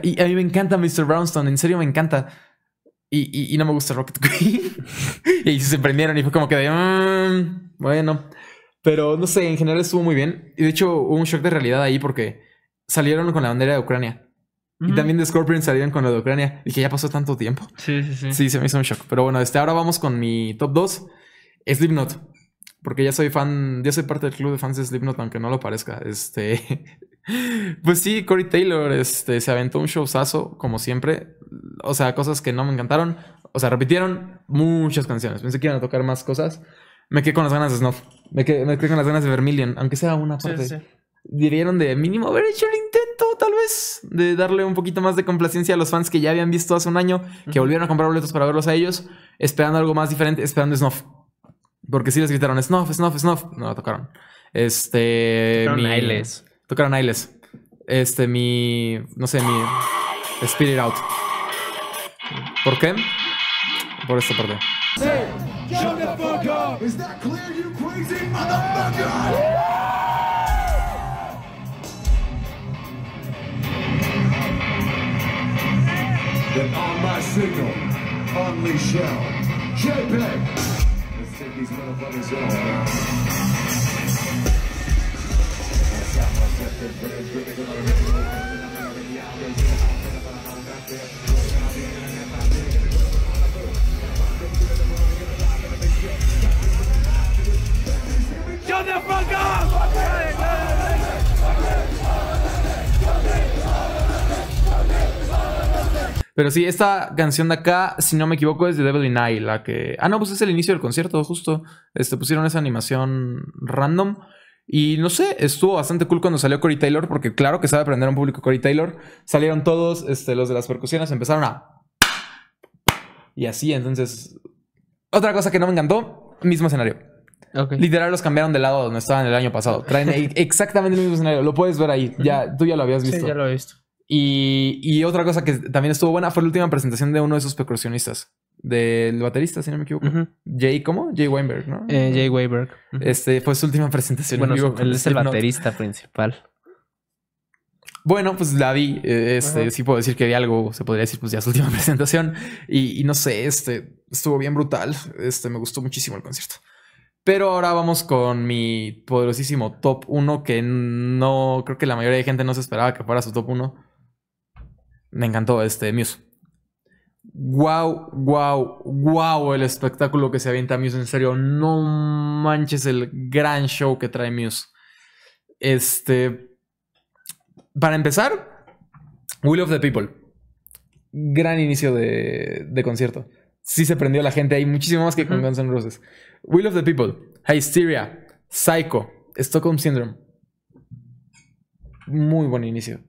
y a mí me encanta Mr. Brownstone, en serio me encanta. Y, no me gusta Rocket Queen. y se prendieron y fue como que de. Mm, bueno. Pero no sé, en general estuvo muy bien. Y de hecho hubo un shock de realidad ahí porque salieron con la bandera de Ucrania. Y también de Scorpion salieron con la de Ucrania. Y que ya pasó tanto tiempo. Sí, sí, sí. Sí, se me hizo un shock. Pero bueno, este, ahora vamos con mi top 2. Slipknot porque ya soy fan, ya soy parte del club de fans de Slipknot, aunque no lo parezca. Este, pues sí, Corey Taylor este, se aventó un showzazo, como siempre. O sea, cosas que no me encantaron. O sea, repitieron muchas canciones. Pensé que iban a tocar más cosas. Me quedé con las ganas de Snuff. Me quedé, con las ganas de Vermilion, aunque sea una parte. Dirían de mínimo haber hecho el intento, tal vez, de darle un poquito más de complacencia a los fans que ya habían visto hace un año, que volvieron a comprar boletos para verlos a ellos, esperando algo más diferente, esperando Snuff. Porque sí les gritaron snuff, snuff, snuff. No la tocaron. Este. Tocaron Ailes. Tocaron Ailes. Este, mi. No sé, mi. Spirit Out. ¿Por qué? Por esta parte. He's these motherfuckers run his own. I set the brand, Pero sí, esta canción de acá, si no me equivoco, es de Devil in la que... Ah, no, pues es el inicio del concierto, justo. Este, pusieron esa animación random. Y no sé, estuvo bastante cool cuando salió Corey Taylor, porque claro que sabe aprender a un público Corey Taylor. Salieron todos, este, los de las percusiones empezaron a... Y así, entonces... Otra cosa que no me encantó, mismo escenario. Literal los cambiaron de lado donde estaban el año pasado. Traen exactamente el mismo escenario, lo puedes ver ahí, ya, tú ya lo habías visto. Sí, ya lo he visto. Y, otra cosa que también estuvo buena fue la última presentación de uno de sus percusionistas, del baterista, si no me equivoco. Jay, ¿cómo? Jay Weinberg, ¿no? Eh, Jay Weinberg. Este fue su última presentación. Bueno, él es el baterista principal. Bueno, pues la vi. Eh, este, sí puedo decir que vi algo. Se podría decir, pues ya su última presentación. Y, no sé, este estuvo bien brutal. Este me gustó muchísimo el concierto. Pero ahora vamos con mi poderosísimo top 1, que no creo que la mayoría de gente no se esperaba que fuera su top 1 me encantó este Muse. Wow, wow, wow, el espectáculo que se avienta Muse, en serio, no manches el gran show que trae Muse. Este, para empezar, Will of the People. Gran inicio de, concierto. Sí se prendió la gente hay muchísimo más que con Guns N' Roses. Will of the People, Hysteria, Psycho, Stockholm Syndrome. Muy buen inicio.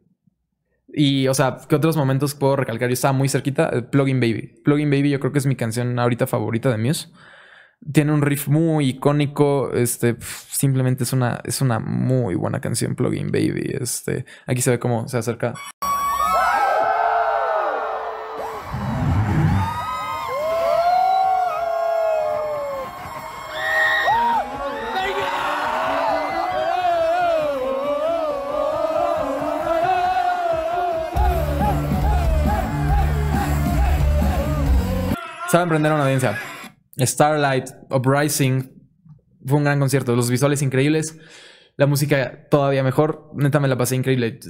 Y, o sea, ¿qué otros momentos puedo recalcar? Yo estaba muy cerquita. Eh, Plugin Baby. Plugin Baby yo creo que es mi canción ahorita favorita de Muse. Tiene un riff muy icónico. Este, simplemente es una, es una muy buena canción, Plugin Baby. Este, aquí se ve cómo se acerca. Estaba prender a una audiencia. Starlight, Uprising. Fue un gran concierto. Los visuales increíbles. La música todavía mejor. Neta me la pasé increíble.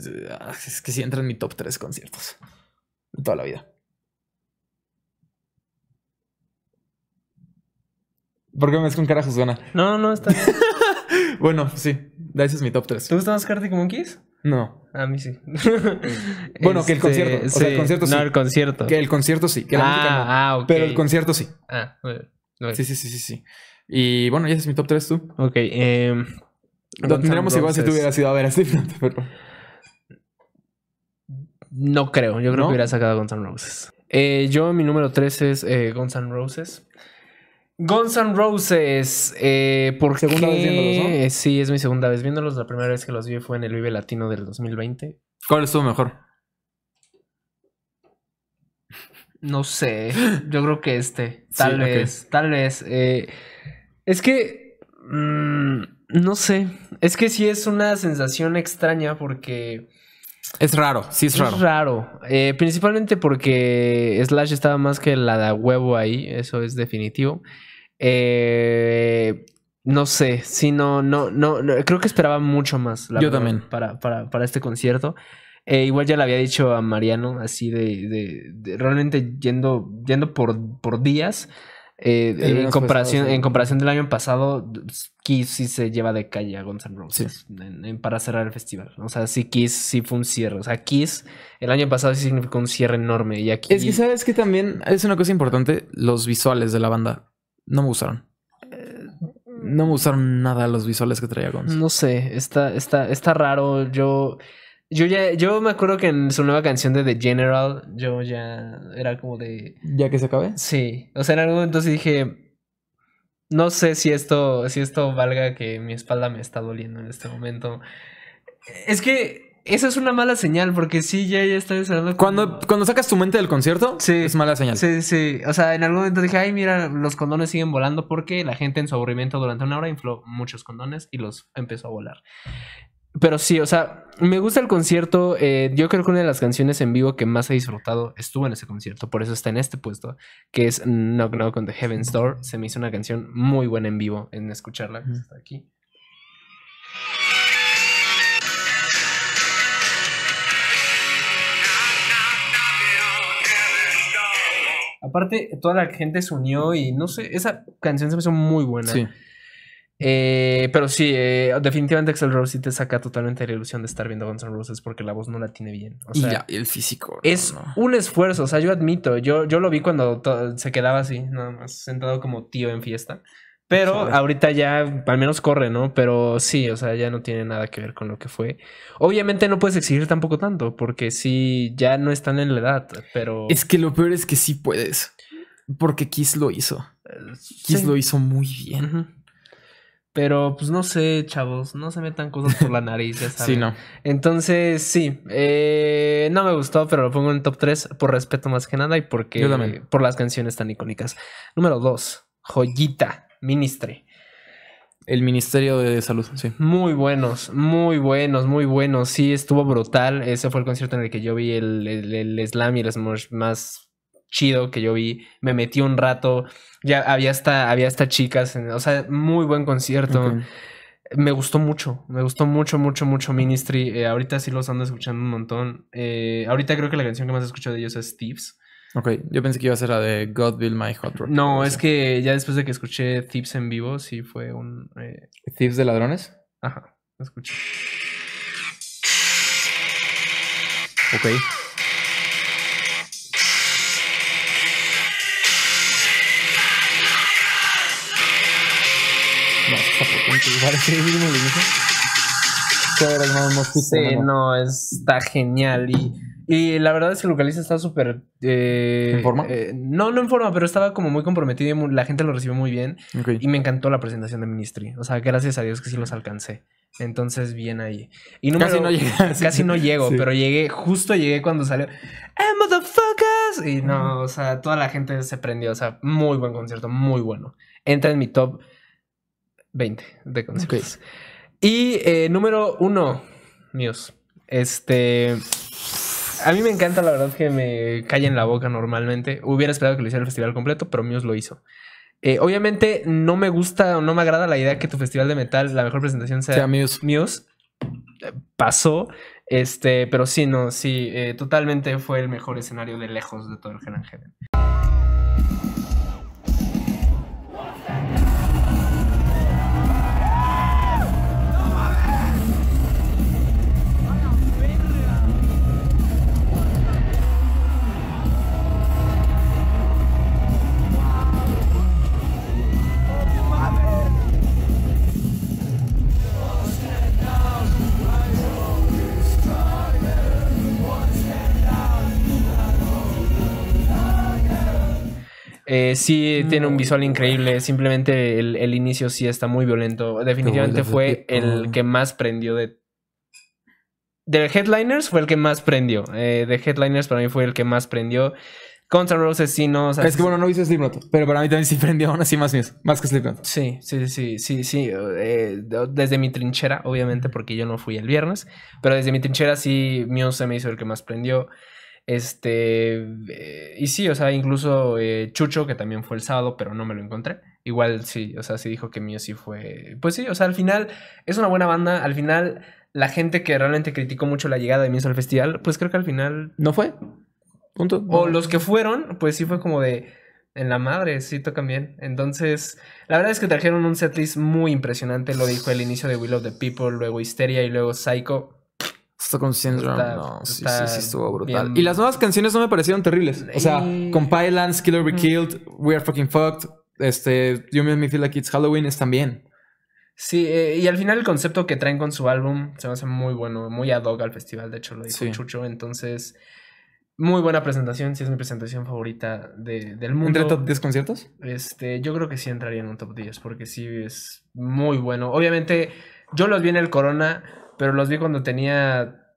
Es que si entra en mi top 3 conciertos. De toda la vida. ¿Por qué me ves con cara juzgona? No, no, está bueno, sí. Ese es mi top 3. ¿Te gusta más un Kiss? No. A mí sí. bueno, que el este, concierto. O sea, el concierto sí. No, el concierto. Que el concierto sí. Ah, ah, ok. Pero el concierto sí. Ah, Sí, sí, sí, sí, sí. Y bueno, ya es mi top 3 tú. Ok. Eh, Lo tendríamos igual si tú hubieras ido a ver a Steve pero... No creo. Yo creo que hubiera sacado a Guns N' Roses. Eh, yo, mi número 3 es eh, Guns N' Roses. Guns N' Roses, eh, ¿por segunda vez viéndolos, ¿no? Sí, es mi segunda vez viéndolos. La primera vez que los vi fue en el Vive Latino del 2020. ¿Cuál estuvo mejor? No sé. Yo creo que este. Tal vez. Tal vez. Eh, es que. Mm, no sé. Es que sí es una sensación extraña porque es raro, sí es raro. Eh, principalmente porque Slash estaba más que la de huevo ahí, eso es definitivo. Eh, no sé, sí, no, no, no, creo que esperaba mucho más. La Yo también. Para, para, este concierto. Eh, igual ya le había dicho a Mariano, así de, realmente yendo, yendo por, por días. Eh, en, comparación, en comparación del año pasado, Kiss sí se lleva de calle a Guns N' Roses para cerrar el festival. O sea, sí, Kiss sí fue un cierre. O sea, Kiss el año pasado sí significó un cierre enorme. Y aquí. Es que sabes que también es una cosa importante: los visuales de la banda no me gustaron. Eh, no me gustaron nada los visuales que traía Guns. No sé, está, está, está raro. Yo. Yo ya, yo me acuerdo que en su nueva canción de The General, yo ya era como de. ¿Ya que se acabe? Sí. O sea, en algún momento dije. No sé si esto, si esto valga que mi espalda me está doliendo en este momento. Es que esa es una mala señal, porque sí, ya, ya está Cuando, cuando sacas tu mente del concierto, sí, es mala señal. Sí, sí. O sea, en algún momento dije, ay, mira, los condones siguen volando porque la gente en su aburrimiento durante una hora infló muchos condones y los empezó a volar. Pero sí, o sea, me gusta el concierto. Eh, yo creo que una de las canciones en vivo que más he disfrutado estuvo en ese concierto. Por eso está en este puesto, que es Knock Knock on the Heaven's Door. Se me hizo una canción muy buena en vivo en escucharla. aquí. Aparte, toda la gente se unió y no sé, esa canción se me hizo muy buena. Sí. Eh, pero sí, eh, definitivamente Axel Rose sí te saca totalmente la ilusión de estar viendo Guns N' Roses porque la voz no la tiene bien. y, ya, el físico. es un esfuerzo, o sea, yo admito, yo, yo lo vi cuando se quedaba así, nada más, sentado como tío en fiesta. Pero ahorita ya al menos corre, ¿no? Pero sí, o sea, ya no tiene nada que ver con lo que fue. Obviamente no puedes exigir tampoco tanto, porque sí, ya no están en la edad, pero... Es que lo peor es que sí puedes, porque Kiss lo hizo. Eh, Kiss lo hizo muy bien. Pero pues no sé, chavos, no se metan cosas por la nariz, ya saben. sí, no. Entonces, sí, eh, no me gustó, pero lo pongo en top 3 por respeto más que nada y porque por las canciones tan icónicas. Número 2, Joyita, Ministre. El Ministerio de Salud, sí. Muy buenos, muy buenos, muy buenos. Sí, estuvo brutal. Ese fue el concierto en el que yo vi el, el, slam y el más chido que yo vi. Me metí un rato. Ya había hasta, había hasta chicas. o sea, muy buen concierto. Me gustó mucho. Me gustó mucho, mucho, mucho Ministry. Eh, ahorita sí los ando escuchando un montón. Eh, ahorita creo que la canción que más escucho de ellos es Thieves. Ok, yo pensé que iba a ser la de God Build My Hot Rod. No, es que ya después de que escuché Thieves en vivo, sí fue un... Eh, ¿Thieves de ladrones? Ajá, lo escuché. Ok. No, está no, está genial. Y, y la verdad es que el vocalista está súper. Eh, ¿En forma? Eh, no, no en forma, pero estaba como muy comprometido y la gente lo recibió muy bien. Y me encantó la presentación de Ministry. O sea, gracias a Dios que sí los alcancé. Entonces, bien ahí. Y casi no, llego, pero llegué, justo llegué cuando salió. ¡Eh, motherfuckers! Y no, o sea, toda la gente se prendió. O sea, muy buen concierto, muy bueno. Entra en mi top 20 de conciertos. Y eh, número uno, Muse Este. A mí me encanta, la verdad, que me cae en la boca normalmente. Hubiera esperado que lo hiciera el festival completo, pero Muse lo hizo. Eh, obviamente, no me gusta o no me agrada la idea que tu festival de metal, la mejor presentación sea, Muse. Pasó. Este, pero sí, no, sí, eh, totalmente fue el mejor escenario de lejos de todo el género. Eh, sí, tiene un visual increíble. Simplemente el, inicio sí está muy violento. Definitivamente fue el que más prendió de. De Headliners fue el que más prendió. Eh, de Headliners para mí fue el que más prendió. Contra Roses sí no. es que bueno, no hice Slipknot, pero para mí también sí prendió aún así más más que Slipknot. Sí, sí, sí, sí, sí. Eh, desde mi trinchera, obviamente, porque yo no fui el viernes, pero desde mi trinchera sí Mio se me hizo el que más prendió. Este, eh, y sí, o sea, incluso eh, Chucho, que también fue el sábado, pero no me lo encontré. Igual sí, o sea, sí dijo que mío sí fue. Pues sí, o sea, al final es una buena banda. Al final, la gente que realmente criticó mucho la llegada de mío al festival, pues creo que al final. No fue. Punto. O los que fueron, pues sí fue como de. En la madre, sí tocan bien. Entonces, la verdad es que trajeron un setlist muy impresionante. Lo dijo el inicio de Will of the People, luego Histeria y luego Psycho. Stockholm Syndrome, no, sí, sí, estuvo brutal. Y las nuevas canciones no me parecieron terribles. O sea, Compilance, Killer Be Killed, We Are Fucking Fucked, este, You Me Feel Like It's Halloween es también. Sí, eh, y al final el concepto que traen con su álbum se me hace muy bueno, muy ad hoc al festival, de hecho lo dijo Chucho, entonces... Muy buena presentación, sí es mi presentación favorita del mundo. ¿Entre top 10 conciertos? Este, yo creo que sí entraría en un top 10, porque sí es muy bueno. Obviamente, yo los vi en el Corona, pero los vi cuando tenía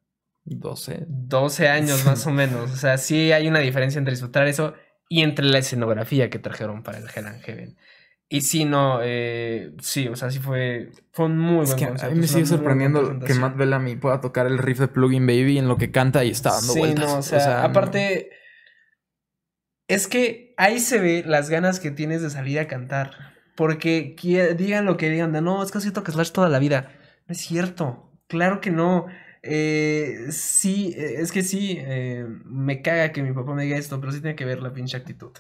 12. 12 años más o menos. O sea, sí hay una diferencia entre disfrutar eso y entre la escenografía que trajeron para el Hell and Heaven. Y sí, no, eh, sí, o sea, sí fue, fue muy es A mí me sigue sorprendiendo que Matt Bellamy pueda tocar el riff de Plugin Baby en lo que canta y está dando sí, No, o, sea, aparte, es que ahí se ve las ganas que tienes de salir a cantar. Porque digan lo que digan, de no, es que así Slash toda la vida. No es cierto claro que no. Eh, sí, eh, es que sí, eh, me caga que mi papá me diga esto, pero sí tiene que ver la pinche actitud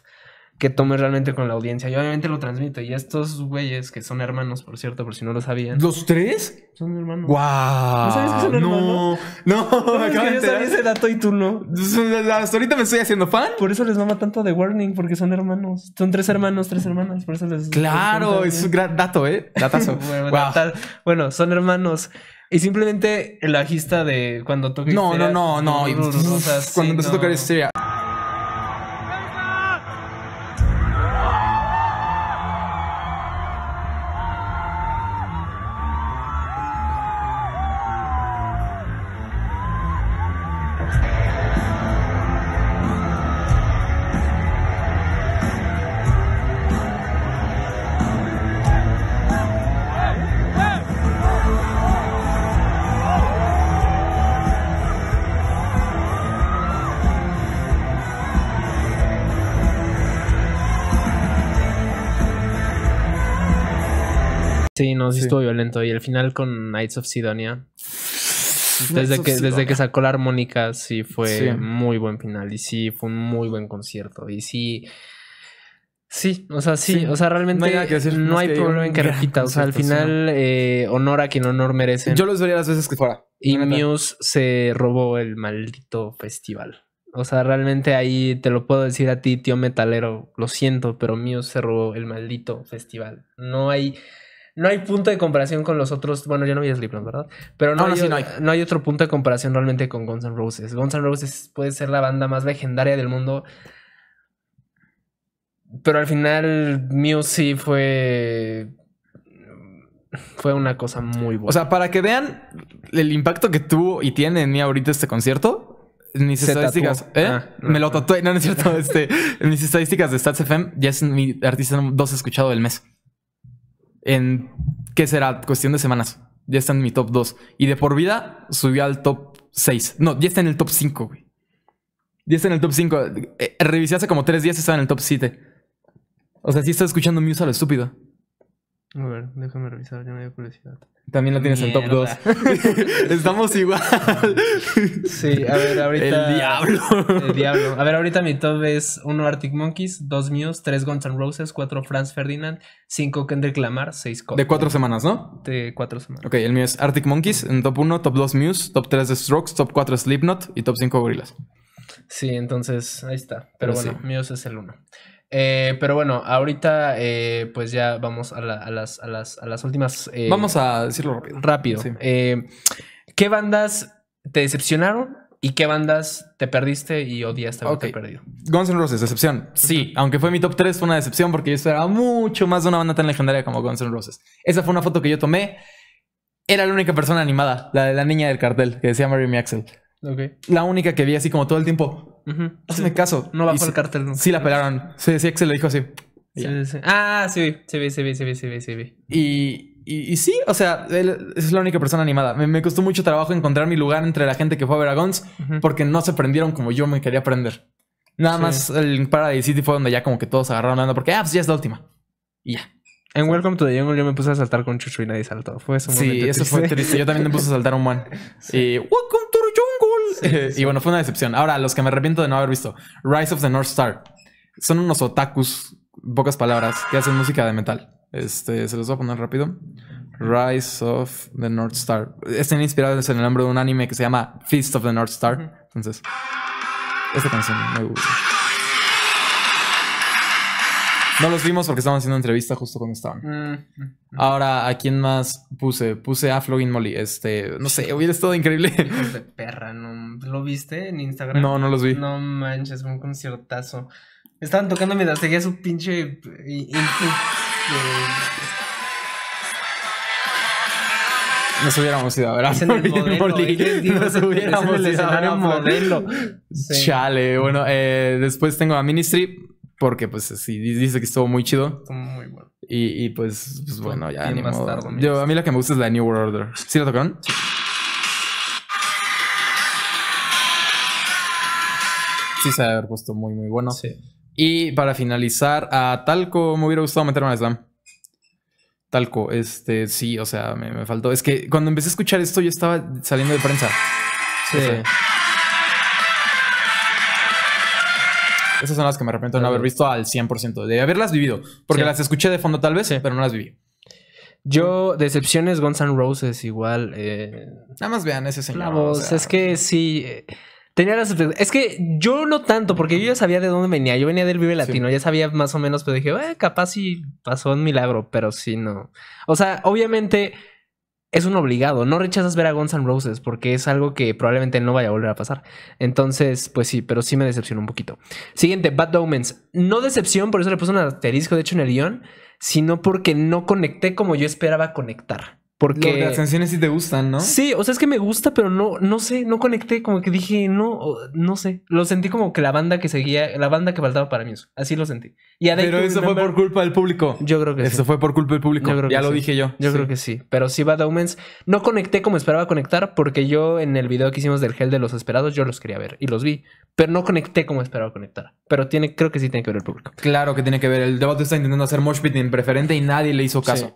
que tomes realmente con la audiencia. Yo obviamente lo transmito. Y estos güeyes, que son hermanos, por cierto, por si no lo sabían. ¿Los tres? Son hermanos. ¡Guau! Wow. ¿No sabes que son hermanos? No, me acabo de Yo ese dato y tú no. Hasta ahorita me estoy haciendo fan. Por eso les mama tanto de Warning, porque son hermanos. Son tres hermanos, tres hermanas. Por eso les. Claro, es un gran dato, ¿eh? Datazo. bueno, bueno, son hermanos. Y simplemente el bajista de cuando toques... No, no, no, no. Cuando empezó a tocar sería... estuvo violento. Y el final con Knights of Sidonia. Desde que, desde que sacó la armónica, sí fue muy buen final. Y sí, fue un muy buen concierto. Y sí. Sí, o sea, sí, o sea, realmente no hay, problema en que repita. O sea, al final, eh, honor a quien honor merece. Yo los vería las veces que fuera. Y Muse se robó el maldito festival. O sea, realmente ahí te lo puedo decir a ti, tío metalero. Lo siento, pero Muse se robó el maldito festival. No hay no hay punto de comparación con los otros. Bueno, ya no vi Slipknot, ¿verdad? Pero no, hay, otro punto de comparación realmente con Guns N' Roses. Guns N' Roses puede ser la banda más legendaria del mundo. Pero al final, Muse sí fue. Fue una cosa muy buena. O sea, para que vean el impacto que tuvo y tiene en mí ahorita este concierto, mis estadísticas, ¿eh? ah, me lo tatué, no, no es cierto. este, mis estadísticas de FM, ya es mi artista dos escuchado del mes en, ¿qué será? Cuestión de semanas. Ya está en mi top 2. Y de por vida subió al top 6. No, ya está en el top 5, güey. Ya está en el top 5. Eh, revisé hace como 3 días y estaba en el top 7. O sea, sí está escuchando mi a lo estúpido. A ver, déjame revisar, ya me dio curiosidad. También lo tienes en top 2. Estamos igual. sí, a ver, ahorita. El diablo. El diablo. A ver, ahorita mi top es 1 Arctic Monkeys, 2 Muse, 3 Guns N' Roses, 4 Franz Ferdinand, 5 Kendrick Lamar, 6 Coldplay. De 4 semanas, ¿no? De 4 semanas. Ok, el mío es Arctic Monkeys en top 1, top 2 Muse, top 3 The Strokes, top 4 Slipknot y top 5 Gorillas. Sí, entonces ahí está. Pero, bueno, sí. Muse es el 1. Eh, pero bueno, ahorita eh, pues ya vamos a, las, últimas. Eh, vamos a decirlo rápido. Rápido. ¿Qué bandas te decepcionaron y qué bandas te perdiste y odiaste haberte perdido? Guns N' Roses, decepción. Sí, aunque fue mi top 3, fue una decepción porque yo esperaba mucho más de una banda tan legendaria como Guns N' Roses. Esa fue una foto que yo tomé. Era la única persona animada, la de la niña del cartel que decía Mary Me Axel. La única que vi así como todo el tiempo. Haceme caso. No por el cartel. Sí la pelaron. Sí, sí, Excel le dijo así. Sí, sí, ah, sí sí. sí sí sí sí sí Y, y, sí, o sea, él es la única persona animada. Me, costó mucho trabajo encontrar mi lugar entre la gente que fue a ver a porque no se prendieron como yo me quería prender. Nada más el Paradise City fue donde ya como que todos agarraron andando porque, ah, pues ya es la última. Y ya. En Welcome to the Jungle yo me puse a saltar con Chuchu y nadie saltó. Fue eso Sí, eso fue triste. Yo también me puse a saltar un buen. Y y bueno, fue una decepción. Ahora, los que me arrepiento de no haber visto, Rise of the North Star. Son unos otakus, pocas palabras, que hacen música de metal. Este, se los voy a poner rápido. Rise of the North Star. Están inspirados en el nombre de un anime que se llama Feast of the North Star. Entonces, esta canción me gusta. No los vimos porque estaban haciendo entrevista justo cuando estaban. Mm, mm, mm. Ahora, ¿a quién más puse? Puse a Flogging Molly. Este, no sé, hubiera estado increíble. de perra, ¿no? ¿Lo viste en Instagram? No, no los vi. No manches, fue un conciertazo. Estaban tocando mientras seguía su pinche. Eh, eh, Nos hubiéramos ido a ver a Nos hubiéramos ido a ver modelo. Chale, bueno, eh, después tengo a Ministry. Porque pues sí, dice que estuvo muy chido. Estuvo muy bueno. Y, y pues, pues, bueno, ya ni Yo, a mí la que me gusta es la New World Order. ¿Sí la tocaron? Sí. Sí, se ha puesto muy, muy bueno. Sí. Y para finalizar, a Talco me hubiera gustado meterme a slam. Talco, este, sí, o sea, me, faltó. Es que cuando empecé a escuchar esto, yo estaba saliendo de prensa. Sí. Esas son las que me arrepiento de no haber visto al 100%, de haberlas vivido. Porque las escuché de fondo tal vez, pero no las viví. Yo, decepciones Guns N' Roses igual. Eh, Nada más vean ese señor. es que sí. Eh, tenía las Es que yo no tanto, porque yo ya sabía de dónde venía. Yo venía del Vive Latino, ya sabía más o menos, pero dije, eh, capaz si pasó un milagro, pero sí no. O sea, obviamente es un obligado. No rechazas ver a Guns N' Roses porque es algo que probablemente no vaya a volver a pasar. Entonces, pues sí, pero sí me decepcionó un poquito. Siguiente, Bad Omens. No decepción, por eso le puse un asterisco, de hecho, en el guión, sino porque no conecté como yo esperaba conectar. Porque... Las canciones sí te gustan, ¿no? Sí, o sea, es que me gusta, pero no, no sé, no conecté, como que dije, no, no sé. Lo sentí como que la banda que seguía, la banda que faltaba para mí, así lo sentí. pero eso fue por culpa del público. Yo creo que eso sí. Eso fue por culpa del público, ya lo dije yo. Yo creo que sí, pero sí, Bad Omens, no conecté como esperaba conectar, porque yo en el video que hicimos del gel de los esperados, yo los quería ver y los vi, pero no conecté como esperaba conectar. Pero tiene, creo que sí tiene que ver el público. Claro que tiene que ver, el debate está intentando hacer mosh preferente y nadie le hizo caso.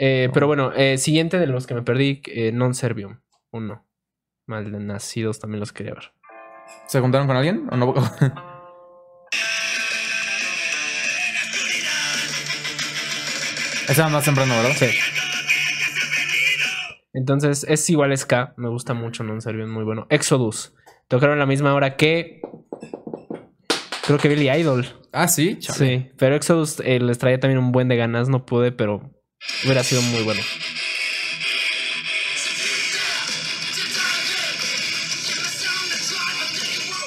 Eh, pero bueno, eh, siguiente de los que me perdí, eh, Non Servium, uno. Malnacidos también los quería ver. ¿Se juntaron con alguien o no? Esa más temprano, ¿verdad? Sí. Entonces, es igual K, Me gusta mucho Non Servium, muy bueno. Exodus. Tocaron la misma hora que. Creo que Billy Idol. Ah, sí, Sí, pero Exodus les traía también un buen de ganas, no pude, pero Hubiera sido muy bueno.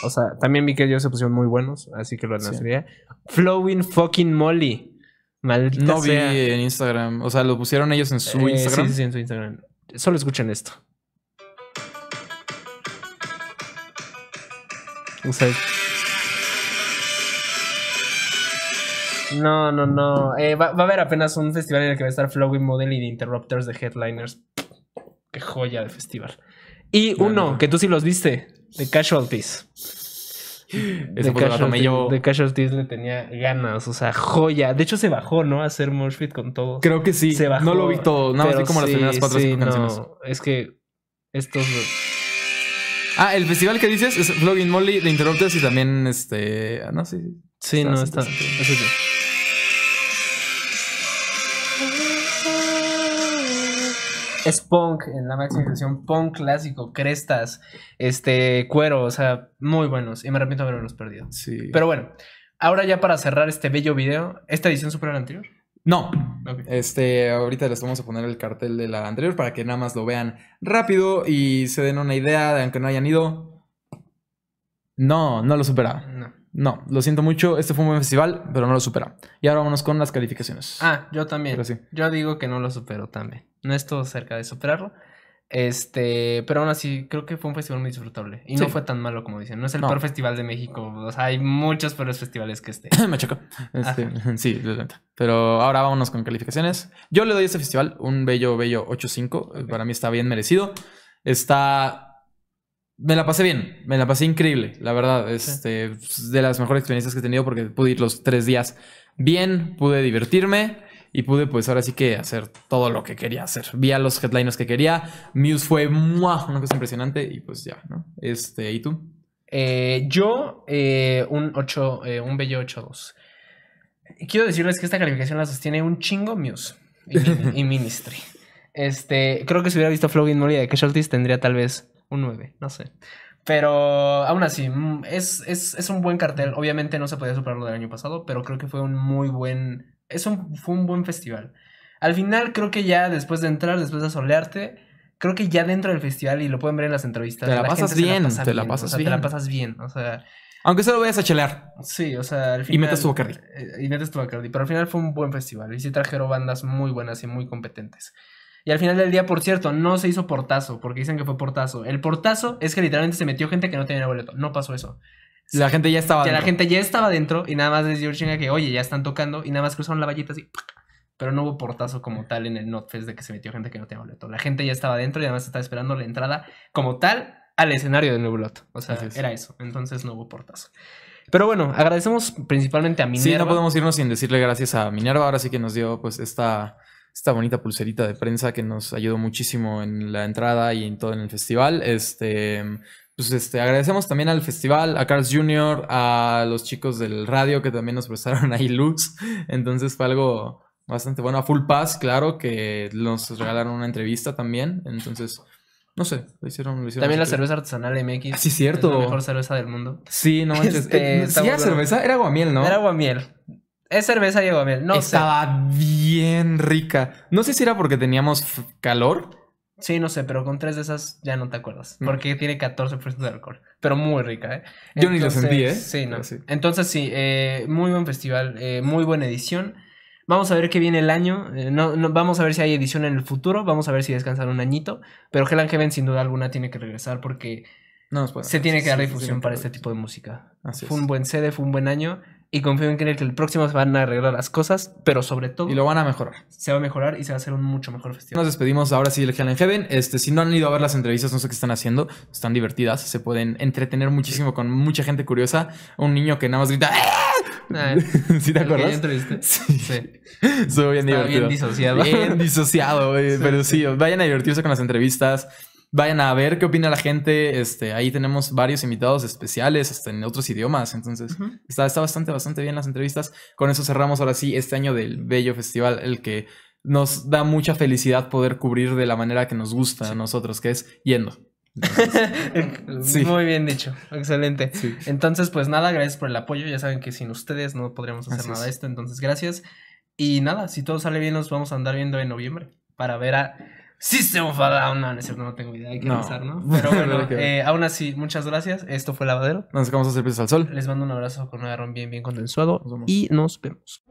O sea, también vi que ellos se pusieron muy buenos, así que lo agradecería Flowing fucking Molly. no vi en Instagram. O sea, lo pusieron ellos en su eh, Instagram. Sí, sí, en su Instagram. Solo escuchen esto. O sea, No, no, no. Eh, va, a haber apenas un festival en el que va a estar Flowing Model y The Interrupters de Headliners. Qué joya de festival. Y uno, que tú sí los viste, De Casualties. Ese casualties, de le tenía ganas, o sea, joya. De hecho, se bajó, ¿no? A hacer Moshpit con todo. Creo que sí. Se No lo vi todo, nada más sí, No. Es que estos. Ah, el festival que dices es Vlogging Molly de Interrupters y también este. Ah, no, sí. Sí, no, está. es punk en la máxima expresión, punk clásico, crestas, este, cuero, o sea, muy buenos. Y me arrepiento de haberlos perdido. Sí. Pero bueno, ahora ya para cerrar este bello video, ¿esta edición supera la anterior? No. Este, ahorita les vamos a poner el cartel de la anterior para que nada más lo vean rápido y se den una idea de aunque no hayan ido. No, no lo supera. No. lo siento mucho, este fue un buen festival, pero no lo supera. Y ahora vámonos con las calificaciones. Ah, yo también. Sí. Yo digo que no lo supero también no todo cerca de superarlo. Este, pero aún así, creo que fue un festival muy disfrutable. Y no fue tan malo como dicen. No es el peor festival de México. O sea, hay muchos peores festivales que este. Me chocó. Este, sí, Pero ahora vámonos con calificaciones. Yo le doy a este festival un bello, bello 8.5. Eh, para mí está bien merecido. Está. Me la pasé bien, me la pasé increíble, la verdad. Este, de las mejores experiencias que he tenido porque pude ir los tres días bien, pude divertirme y pude pues ahora sí que hacer todo lo que quería hacer. Vi a los headliners que quería, Muse fue muah, una cosa impresionante y pues ya, ¿no? Este, ¿y tú? Eh, yo, eh, un 8, eh, un bello 8-2. Quiero decirles que esta calificación la sostiene un chingo Muse y, Ministry. Este, creo que si hubiera visto Flogging Moria de Casualties tendría tal vez un 9, no sé. Pero aún así, mm, es, es, un buen cartel. Obviamente no se podía superar lo del año pasado, pero creo que fue un muy buen eso fue un buen festival. Al final creo que ya después de entrar, después de solearte, creo que ya dentro del festival, y lo pueden ver en las entrevistas, te la, pasas bien, te la pasas bien. Aunque solo vayas a chelear. Sí, o sea, al final... Eh, y metes tu Bacardi. Y metes tu Pero al final fue un buen festival. Y sí trajeron bandas muy buenas y muy competentes. Y al final del día, por cierto, no se hizo portazo, porque dicen que fue portazo. El portazo es que literalmente se metió gente que no tenía boleto. No pasó eso. La gente ya estaba dentro. La gente ya estaba dentro y nada más les dio que, oye, ya están tocando y nada más cruzaron la vallita así. Pero no hubo portazo como tal en el NotFest de que se metió gente que no tenía boleto. La gente ya estaba dentro y además estaba esperando la entrada como tal al escenario del nuevo Nebulot. O sea, era eso. Entonces no hubo portazo. Pero bueno, agradecemos principalmente a Minerva. Sí, no podemos irnos sin decirle gracias a Minerva. Ahora sí que nos dio pues esta, esta bonita pulserita de prensa que nos ayudó muchísimo en la entrada y en todo en el festival. Este, pues este, agradecemos también al festival, a Carl's Jr., a los chicos del radio que también nos prestaron ahí luz. Entonces fue algo bastante bueno. A Full Pass, claro, que nos regalaron una entrevista también. Entonces, no sé, lo hicieron. Lo hicieron también la cerveza artesanal MX. Ah, sí, cierto. la mejor cerveza del mundo. Sí, no manches. Este, eh, era cerveza, era aguamiel, ¿no? Era aguamiel. Es cerveza y aguamiel, no Estaba bien rica. No sé si era porque teníamos calor Sí, no sé, pero con tres de esas ya no te acuerdas. Mm. Porque tiene 14% de alcohol. Pero muy rica, ¿eh? Yo ni los sentí, ¿eh? Sí, no. Entonces, sí, eh, muy buen festival, eh, muy buena edición. Vamos a ver qué viene el año. Eh, no, no, vamos a ver si hay edición en el futuro. Vamos a ver si descansan un añito. Pero Helen Heaven, sin duda alguna, tiene que regresar porque se tiene que dar difusión para este tipo de música. Así fue un buen sede, fue un buen año. Y confío en que el próximo se van a arreglar las cosas, pero sobre todo. Y lo van a mejorar. Se va a mejorar y se va a hacer un mucho mejor festival. Nos despedimos ahora sí del Hell Heaven. Este, si no han ido a ver las entrevistas, no sé qué están haciendo. Están divertidas, se pueden entretener muchísimo con mucha gente curiosa. Un niño que nada más grita. Ah". Ah, ¿Sí te acuerdas? sí. bien divertido. Bien disociado. Bien disociado, pero sí, vayan a divertirse con las entrevistas. Vayan a ver qué opina la gente. Este, ahí tenemos varios invitados especiales, hasta este, en otros idiomas. Entonces, está, está bastante, bastante bien las entrevistas. Con eso cerramos ahora sí este año del Bello Festival, el que nos da mucha felicidad poder cubrir de la manera que nos gusta a nosotros, que es yendo. sí. Muy bien dicho, excelente. Entonces, pues nada, gracias por el apoyo. Ya saben que sin ustedes no podríamos hacer nada de esto, entonces gracias. Y nada, si todo sale bien, nos vamos a andar viendo en noviembre para ver a Sí of a Down. No, no es cierto, no tengo idea. Hay que Pensar, ¿no? Pero bueno, eh, aún así, muchas gracias. Esto fue Lavadero. Nos vamos a hacer pies al sol. Les mando un abrazo con un agarrón bien, bien vemos. Y nos vemos.